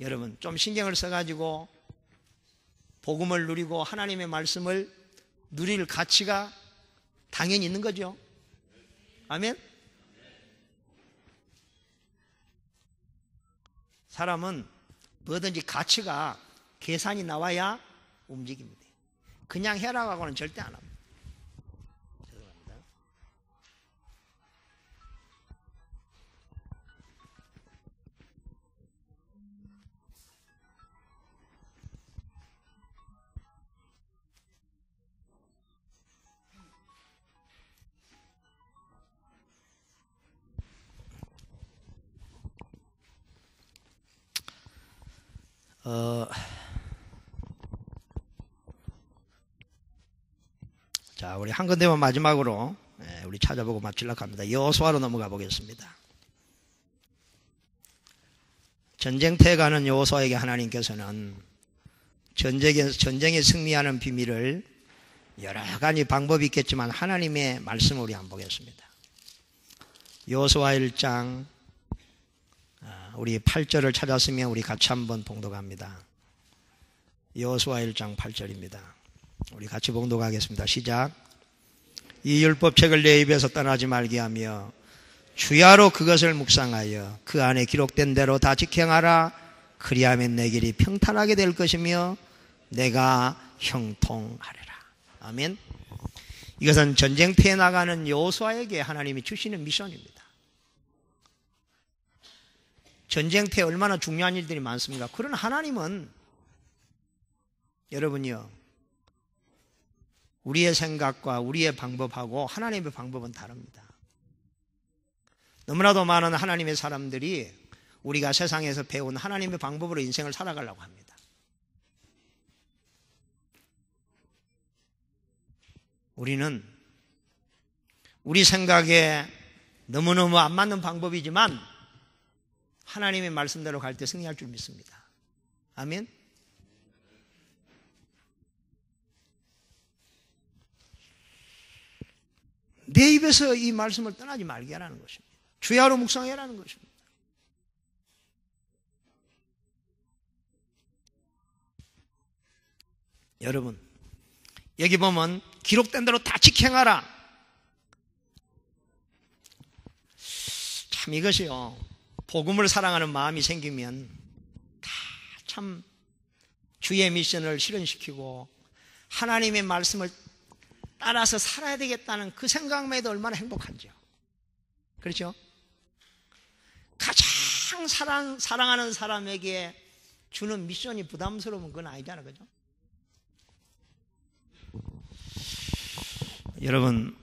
여러분 좀 신경을 써가지고 복음을 누리고 하나님의 말씀을 누릴 가치가 당연히 있는 거죠. 아멘? 사람은 뭐든지 가치가 계산이 나와야 움직입니다. 그냥 해라고 하고는 절대 안 합니다. 어, 자, 우리 한군데만 마지막으로 예, 우리 찾아보고 마치라고 합니다. 여호수아로 넘어가 보겠습니다. 전쟁터에 가는 여호수아에게 하나님께서는 전쟁에, 전쟁에 승리하는 비밀을 여러 가지 방법이 있겠지만 하나님의 말씀을 우리 한번 보겠습니다. 여호수아 1장 우리 8절을 찾았으면 우리 같이 한번 봉독합니다. 여호수아 1장 8절입니다. 우리 같이 봉독하겠습니다. 시작. 이 율법책을 내 입에서 떠나지 말게 하며 주야로 그것을 묵상하여 그 안에 기록된 대로 다 직행하라. 그리하면 내 길이 평탄하게 될 것이며 내가 형통하리라. 아멘. 이것은 전쟁터에 나가는 여호수아에게 하나님이 주시는 미션입니다. 전쟁터에 얼마나 중요한 일들이 많습니까? 그런 하나님은 여러분이요. 우리의 생각과 우리의 방법하고 하나님의 방법은 다릅니다. 너무나도 많은 하나님의 사람들이 우리가 세상에서 배운 하나님의 방법으로 인생을 살아가려고 합니다. 우리는 우리 생각에 너무너무 안 맞는 방법이지만 하나님의 말씀대로 갈 때 승리할 줄 믿습니다. 아멘. 내 입에서 이 말씀을 떠나지 말게 하라는 것입니다. 주야로 묵상해라는 것입니다. 여러분, 여기 보면 기록된 대로 다 직행하라. 참 이것이요. 복음을 사랑하는 마음이 생기면 다 참 주의 미션을 실현시키고 하나님의 말씀을 따라서 살아야 되겠다는 그 생각만 해도 얼마나 행복한지요. 그렇죠? 가장 사랑, 사랑하는 사람에게 주는 미션이 부담스러운 건 아니잖아요. 그죠? 여러분,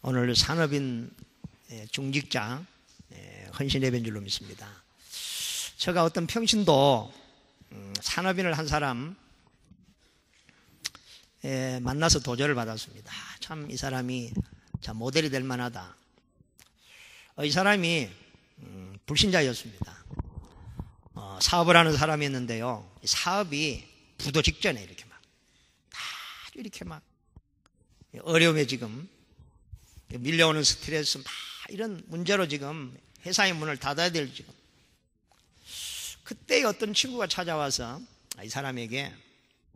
오늘 산업인 예, 중직자, 예, 헌신의 배인 줄로 믿습니다. 제가 어떤 평신도 음, 산업인을 한 사람 예, 만나서 도전을 받았습니다. 아, 참이 사람이 참 모델이 될 만하다. 어, 이 사람이 음, 불신자였습니다. 어, 사업을 하는 사람이었는데요. 사업이 부도 직전에 이렇게 막 아주 이렇게 막 예, 어려움에 지금 밀려오는 스트레스 막 이런 문제로 지금 회사의 문을 닫아야 될 지금. 그때 어떤 친구가 찾아와서 아, 이 사람에게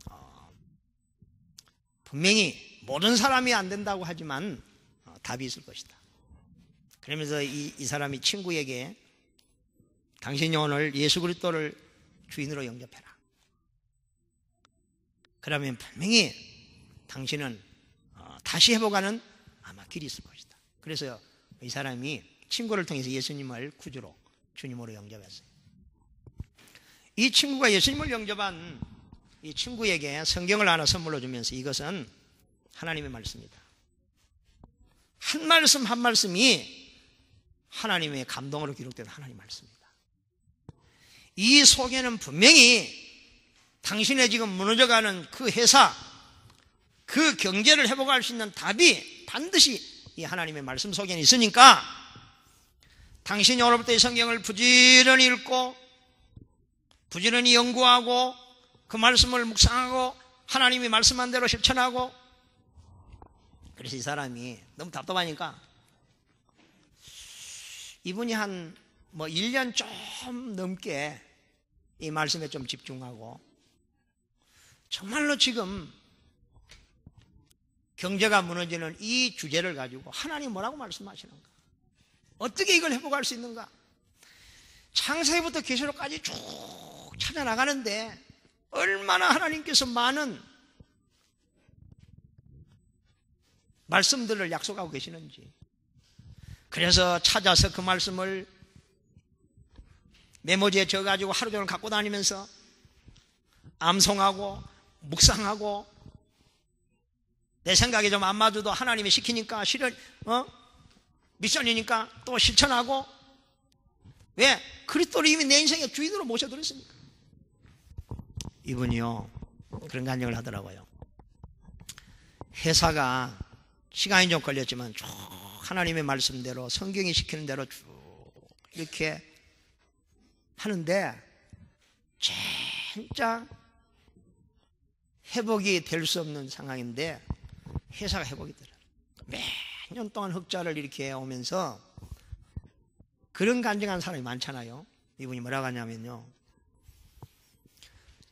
어, 분명히 모든 사람이 안 된다고 하지만 어, 답이 있을 것이다. 그러면서 이, 이 사람이 친구에게 당신이 오늘 예수 그리스도를 주인으로 영접해라. 그러면 분명히 당신은 어, 다시 회복하는 아마 길이 있을 것이다. 그래서 이 사람이 친구를 통해서 예수님을 구주로 주님으로 영접했어요. 이 친구가 예수님을 영접한 이 친구에게 성경을 하나 선물로 주면서 이것은 하나님의 말씀이다. 한 말씀 한 말씀이 하나님의 감동으로 기록된 하나님의 말씀입니다. 이 속에는 분명히 당신의 지금 무너져가는 그 회사, 그 경제를 회복할 수 있는 답이 반드시 이 하나님의 말씀 속에는 있으니까 당신이 어늘때이 성경을 부지런히 읽고 부지런히 연구하고 그 말씀을 묵상하고 하나님이 말씀한 대로 실천하고 그래서 이 사람이 너무 답답하니까 이분이 한 뭐 1년 좀 넘게 이 말씀에 좀 집중하고 정말로 지금 경제가 무너지는 이 주제를 가지고 하나님 뭐라고 말씀하시는가? 어떻게 이걸 회복할 수 있는가? 창세기부터 계시록까지 쭉 찾아 나가는데 얼마나 하나님께서 많은 말씀들을 약속하고 계시는지. 그래서 찾아서 그 말씀을 메모지에 적어가지고 하루 종일 갖고 다니면서 암송하고 묵상하고 내생각에좀안 맞아도 하나님이 시키니까 실은 어? 미션이니까 또 실천하고 왜? 예, 그리스도를 이미 내 인생의 주인으로 모셔드렸으니까. 이분이요. 그런 간증을 하더라고요. 회사가 시간이 좀 걸렸지만 쭉 하나님의 말씀대로 성경이 시키는 대로 쭉 이렇게 하는데 진짜 회복이 될 수 없는 상황인데 회사가 회복이 되라. 요1 0년 동안 흑자를 이렇게 해오면서 그런 간증한 사람이 많잖아요. 이분이 뭐라고 하냐면요.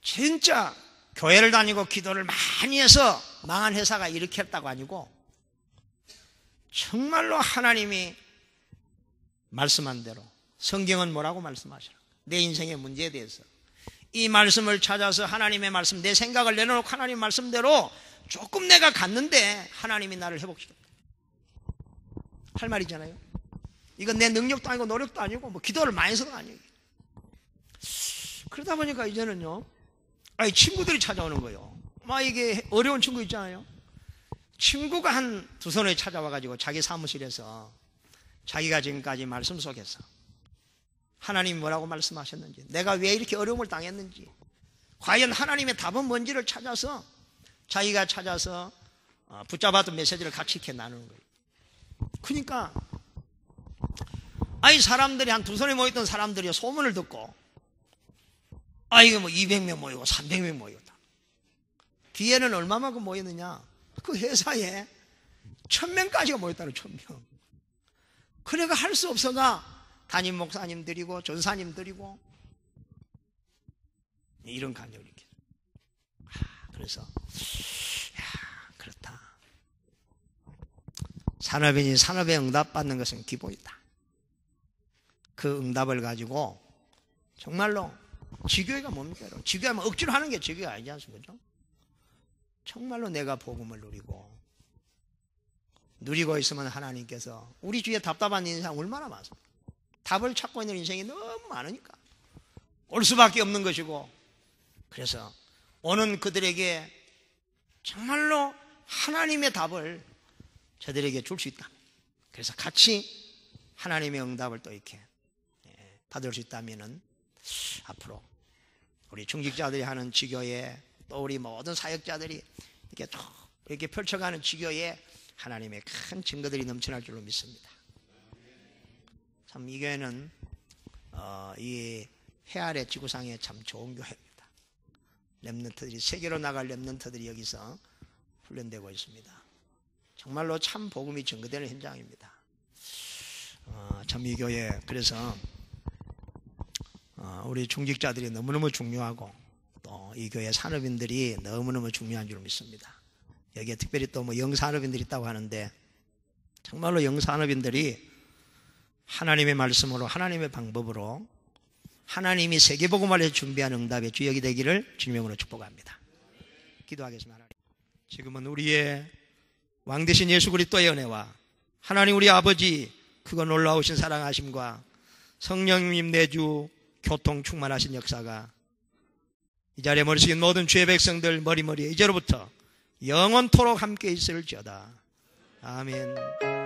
진짜 교회를 다니고 기도를 많이 해서 망한 회사가 이렇게 했다고 아니고 정말로 하나님이 말씀한 대로 성경은 뭐라고 말씀하시라. 내 인생의 문제에 대해서 이 말씀을 찾아서 하나님의 말씀 내 생각을 내놓고 하나님 말씀대로 조금 내가 갔는데 하나님이 나를 회복시켰다. 할 말이잖아요. 이건 내 능력도 아니고 노력도 아니고 뭐 기도를 많이 해서도 아니에요. 그러다 보니까 이제는요. 아니 친구들이 찾아오는 거예요. 막 이게 어려운 친구 있잖아요. 친구가 한 두 손에 찾아와 가지고 자기 사무실에서 자기가 지금까지 말씀 속에서 하나님 뭐라고 말씀하셨는지, 내가 왜 이렇게 어려움을 당했는지, 과연 하나님의 답은 뭔지를 찾아서 자기가 찾아서 어, 붙잡아둔 메시지를 같이 이렇게 나누는 거예요. 그러니까 아이 사람들이 한 두 손에 모였던 사람들이 소문을 듣고 아 이거 뭐 200명 모이고 300명 모였다. 뒤에는 얼마만큼 모였느냐? 그 회사에 천명까지가 모였다는 천명 그래가 그러니까 할수 없어가 담임 목사님들이고 전사님들이고 이런 간절이 있겠죠. 아, 그래서 야, 그렇다. 산업인이 산업에 응답받는 것은 기본이다. 그 응답을 가지고 정말로 지교회가 뭡니까? 지교회면 뭐 억지로 하는 게 지교회 아니지 않습니까? 정말로 내가 복음을 누리고 누리고 있으면 하나님께서 우리 주위에 답답한 인생 얼마나 많습니까? 답을 찾고 있는 인생이 너무 많으니까 올 수밖에 없는 것이고 그래서 오는 그들에게 정말로 하나님의 답을 저들에게 줄 수 있다. 그래서 같이 하나님의 응답을 또 이렇게 예, 받을 수 있다면은 앞으로 우리 중직자들이 하는 지교에 또 우리 모든 사역자들이 이렇게 쭉 이렇게 펼쳐가는 지교에 하나님의 큰 증거들이 넘쳐날 줄로 믿습니다. 참 이 교회는 어, 이해 아래 지구상에 참 좋은 교회입니다. 렘넌트들이 세계로 나갈 렘넌트들이 여기서 훈련되고 있습니다. 정말로 참 복음이 증거되는 현장입니다. 어, 참교회 그래서 어, 우리 중직자들이 너무너무 중요하고 또 이 교회 산업인들이 너무너무 중요한 줄 믿습니다. 여기에 특별히 또 뭐 영산업인들이 있다고 하는데 정말로 영산업인들이 하나님의 말씀으로 하나님의 방법으로 하나님이 세계복음화를 위해 준비한 응답의 주역이 되기를 주명으로 축복합니다. 기도하겠습니다. 지금은 우리의 왕 대신 예수 그리스도의 은혜와 하나님 우리 아버지 그거 놀라우신 사랑하심과 성령님 내주 교통 충만하신 역사가 이 자리에 머리 숙인 모든 죄의 백성들 머리머리에 이제로부터 영원토록 함께 있을지어다. 아멘.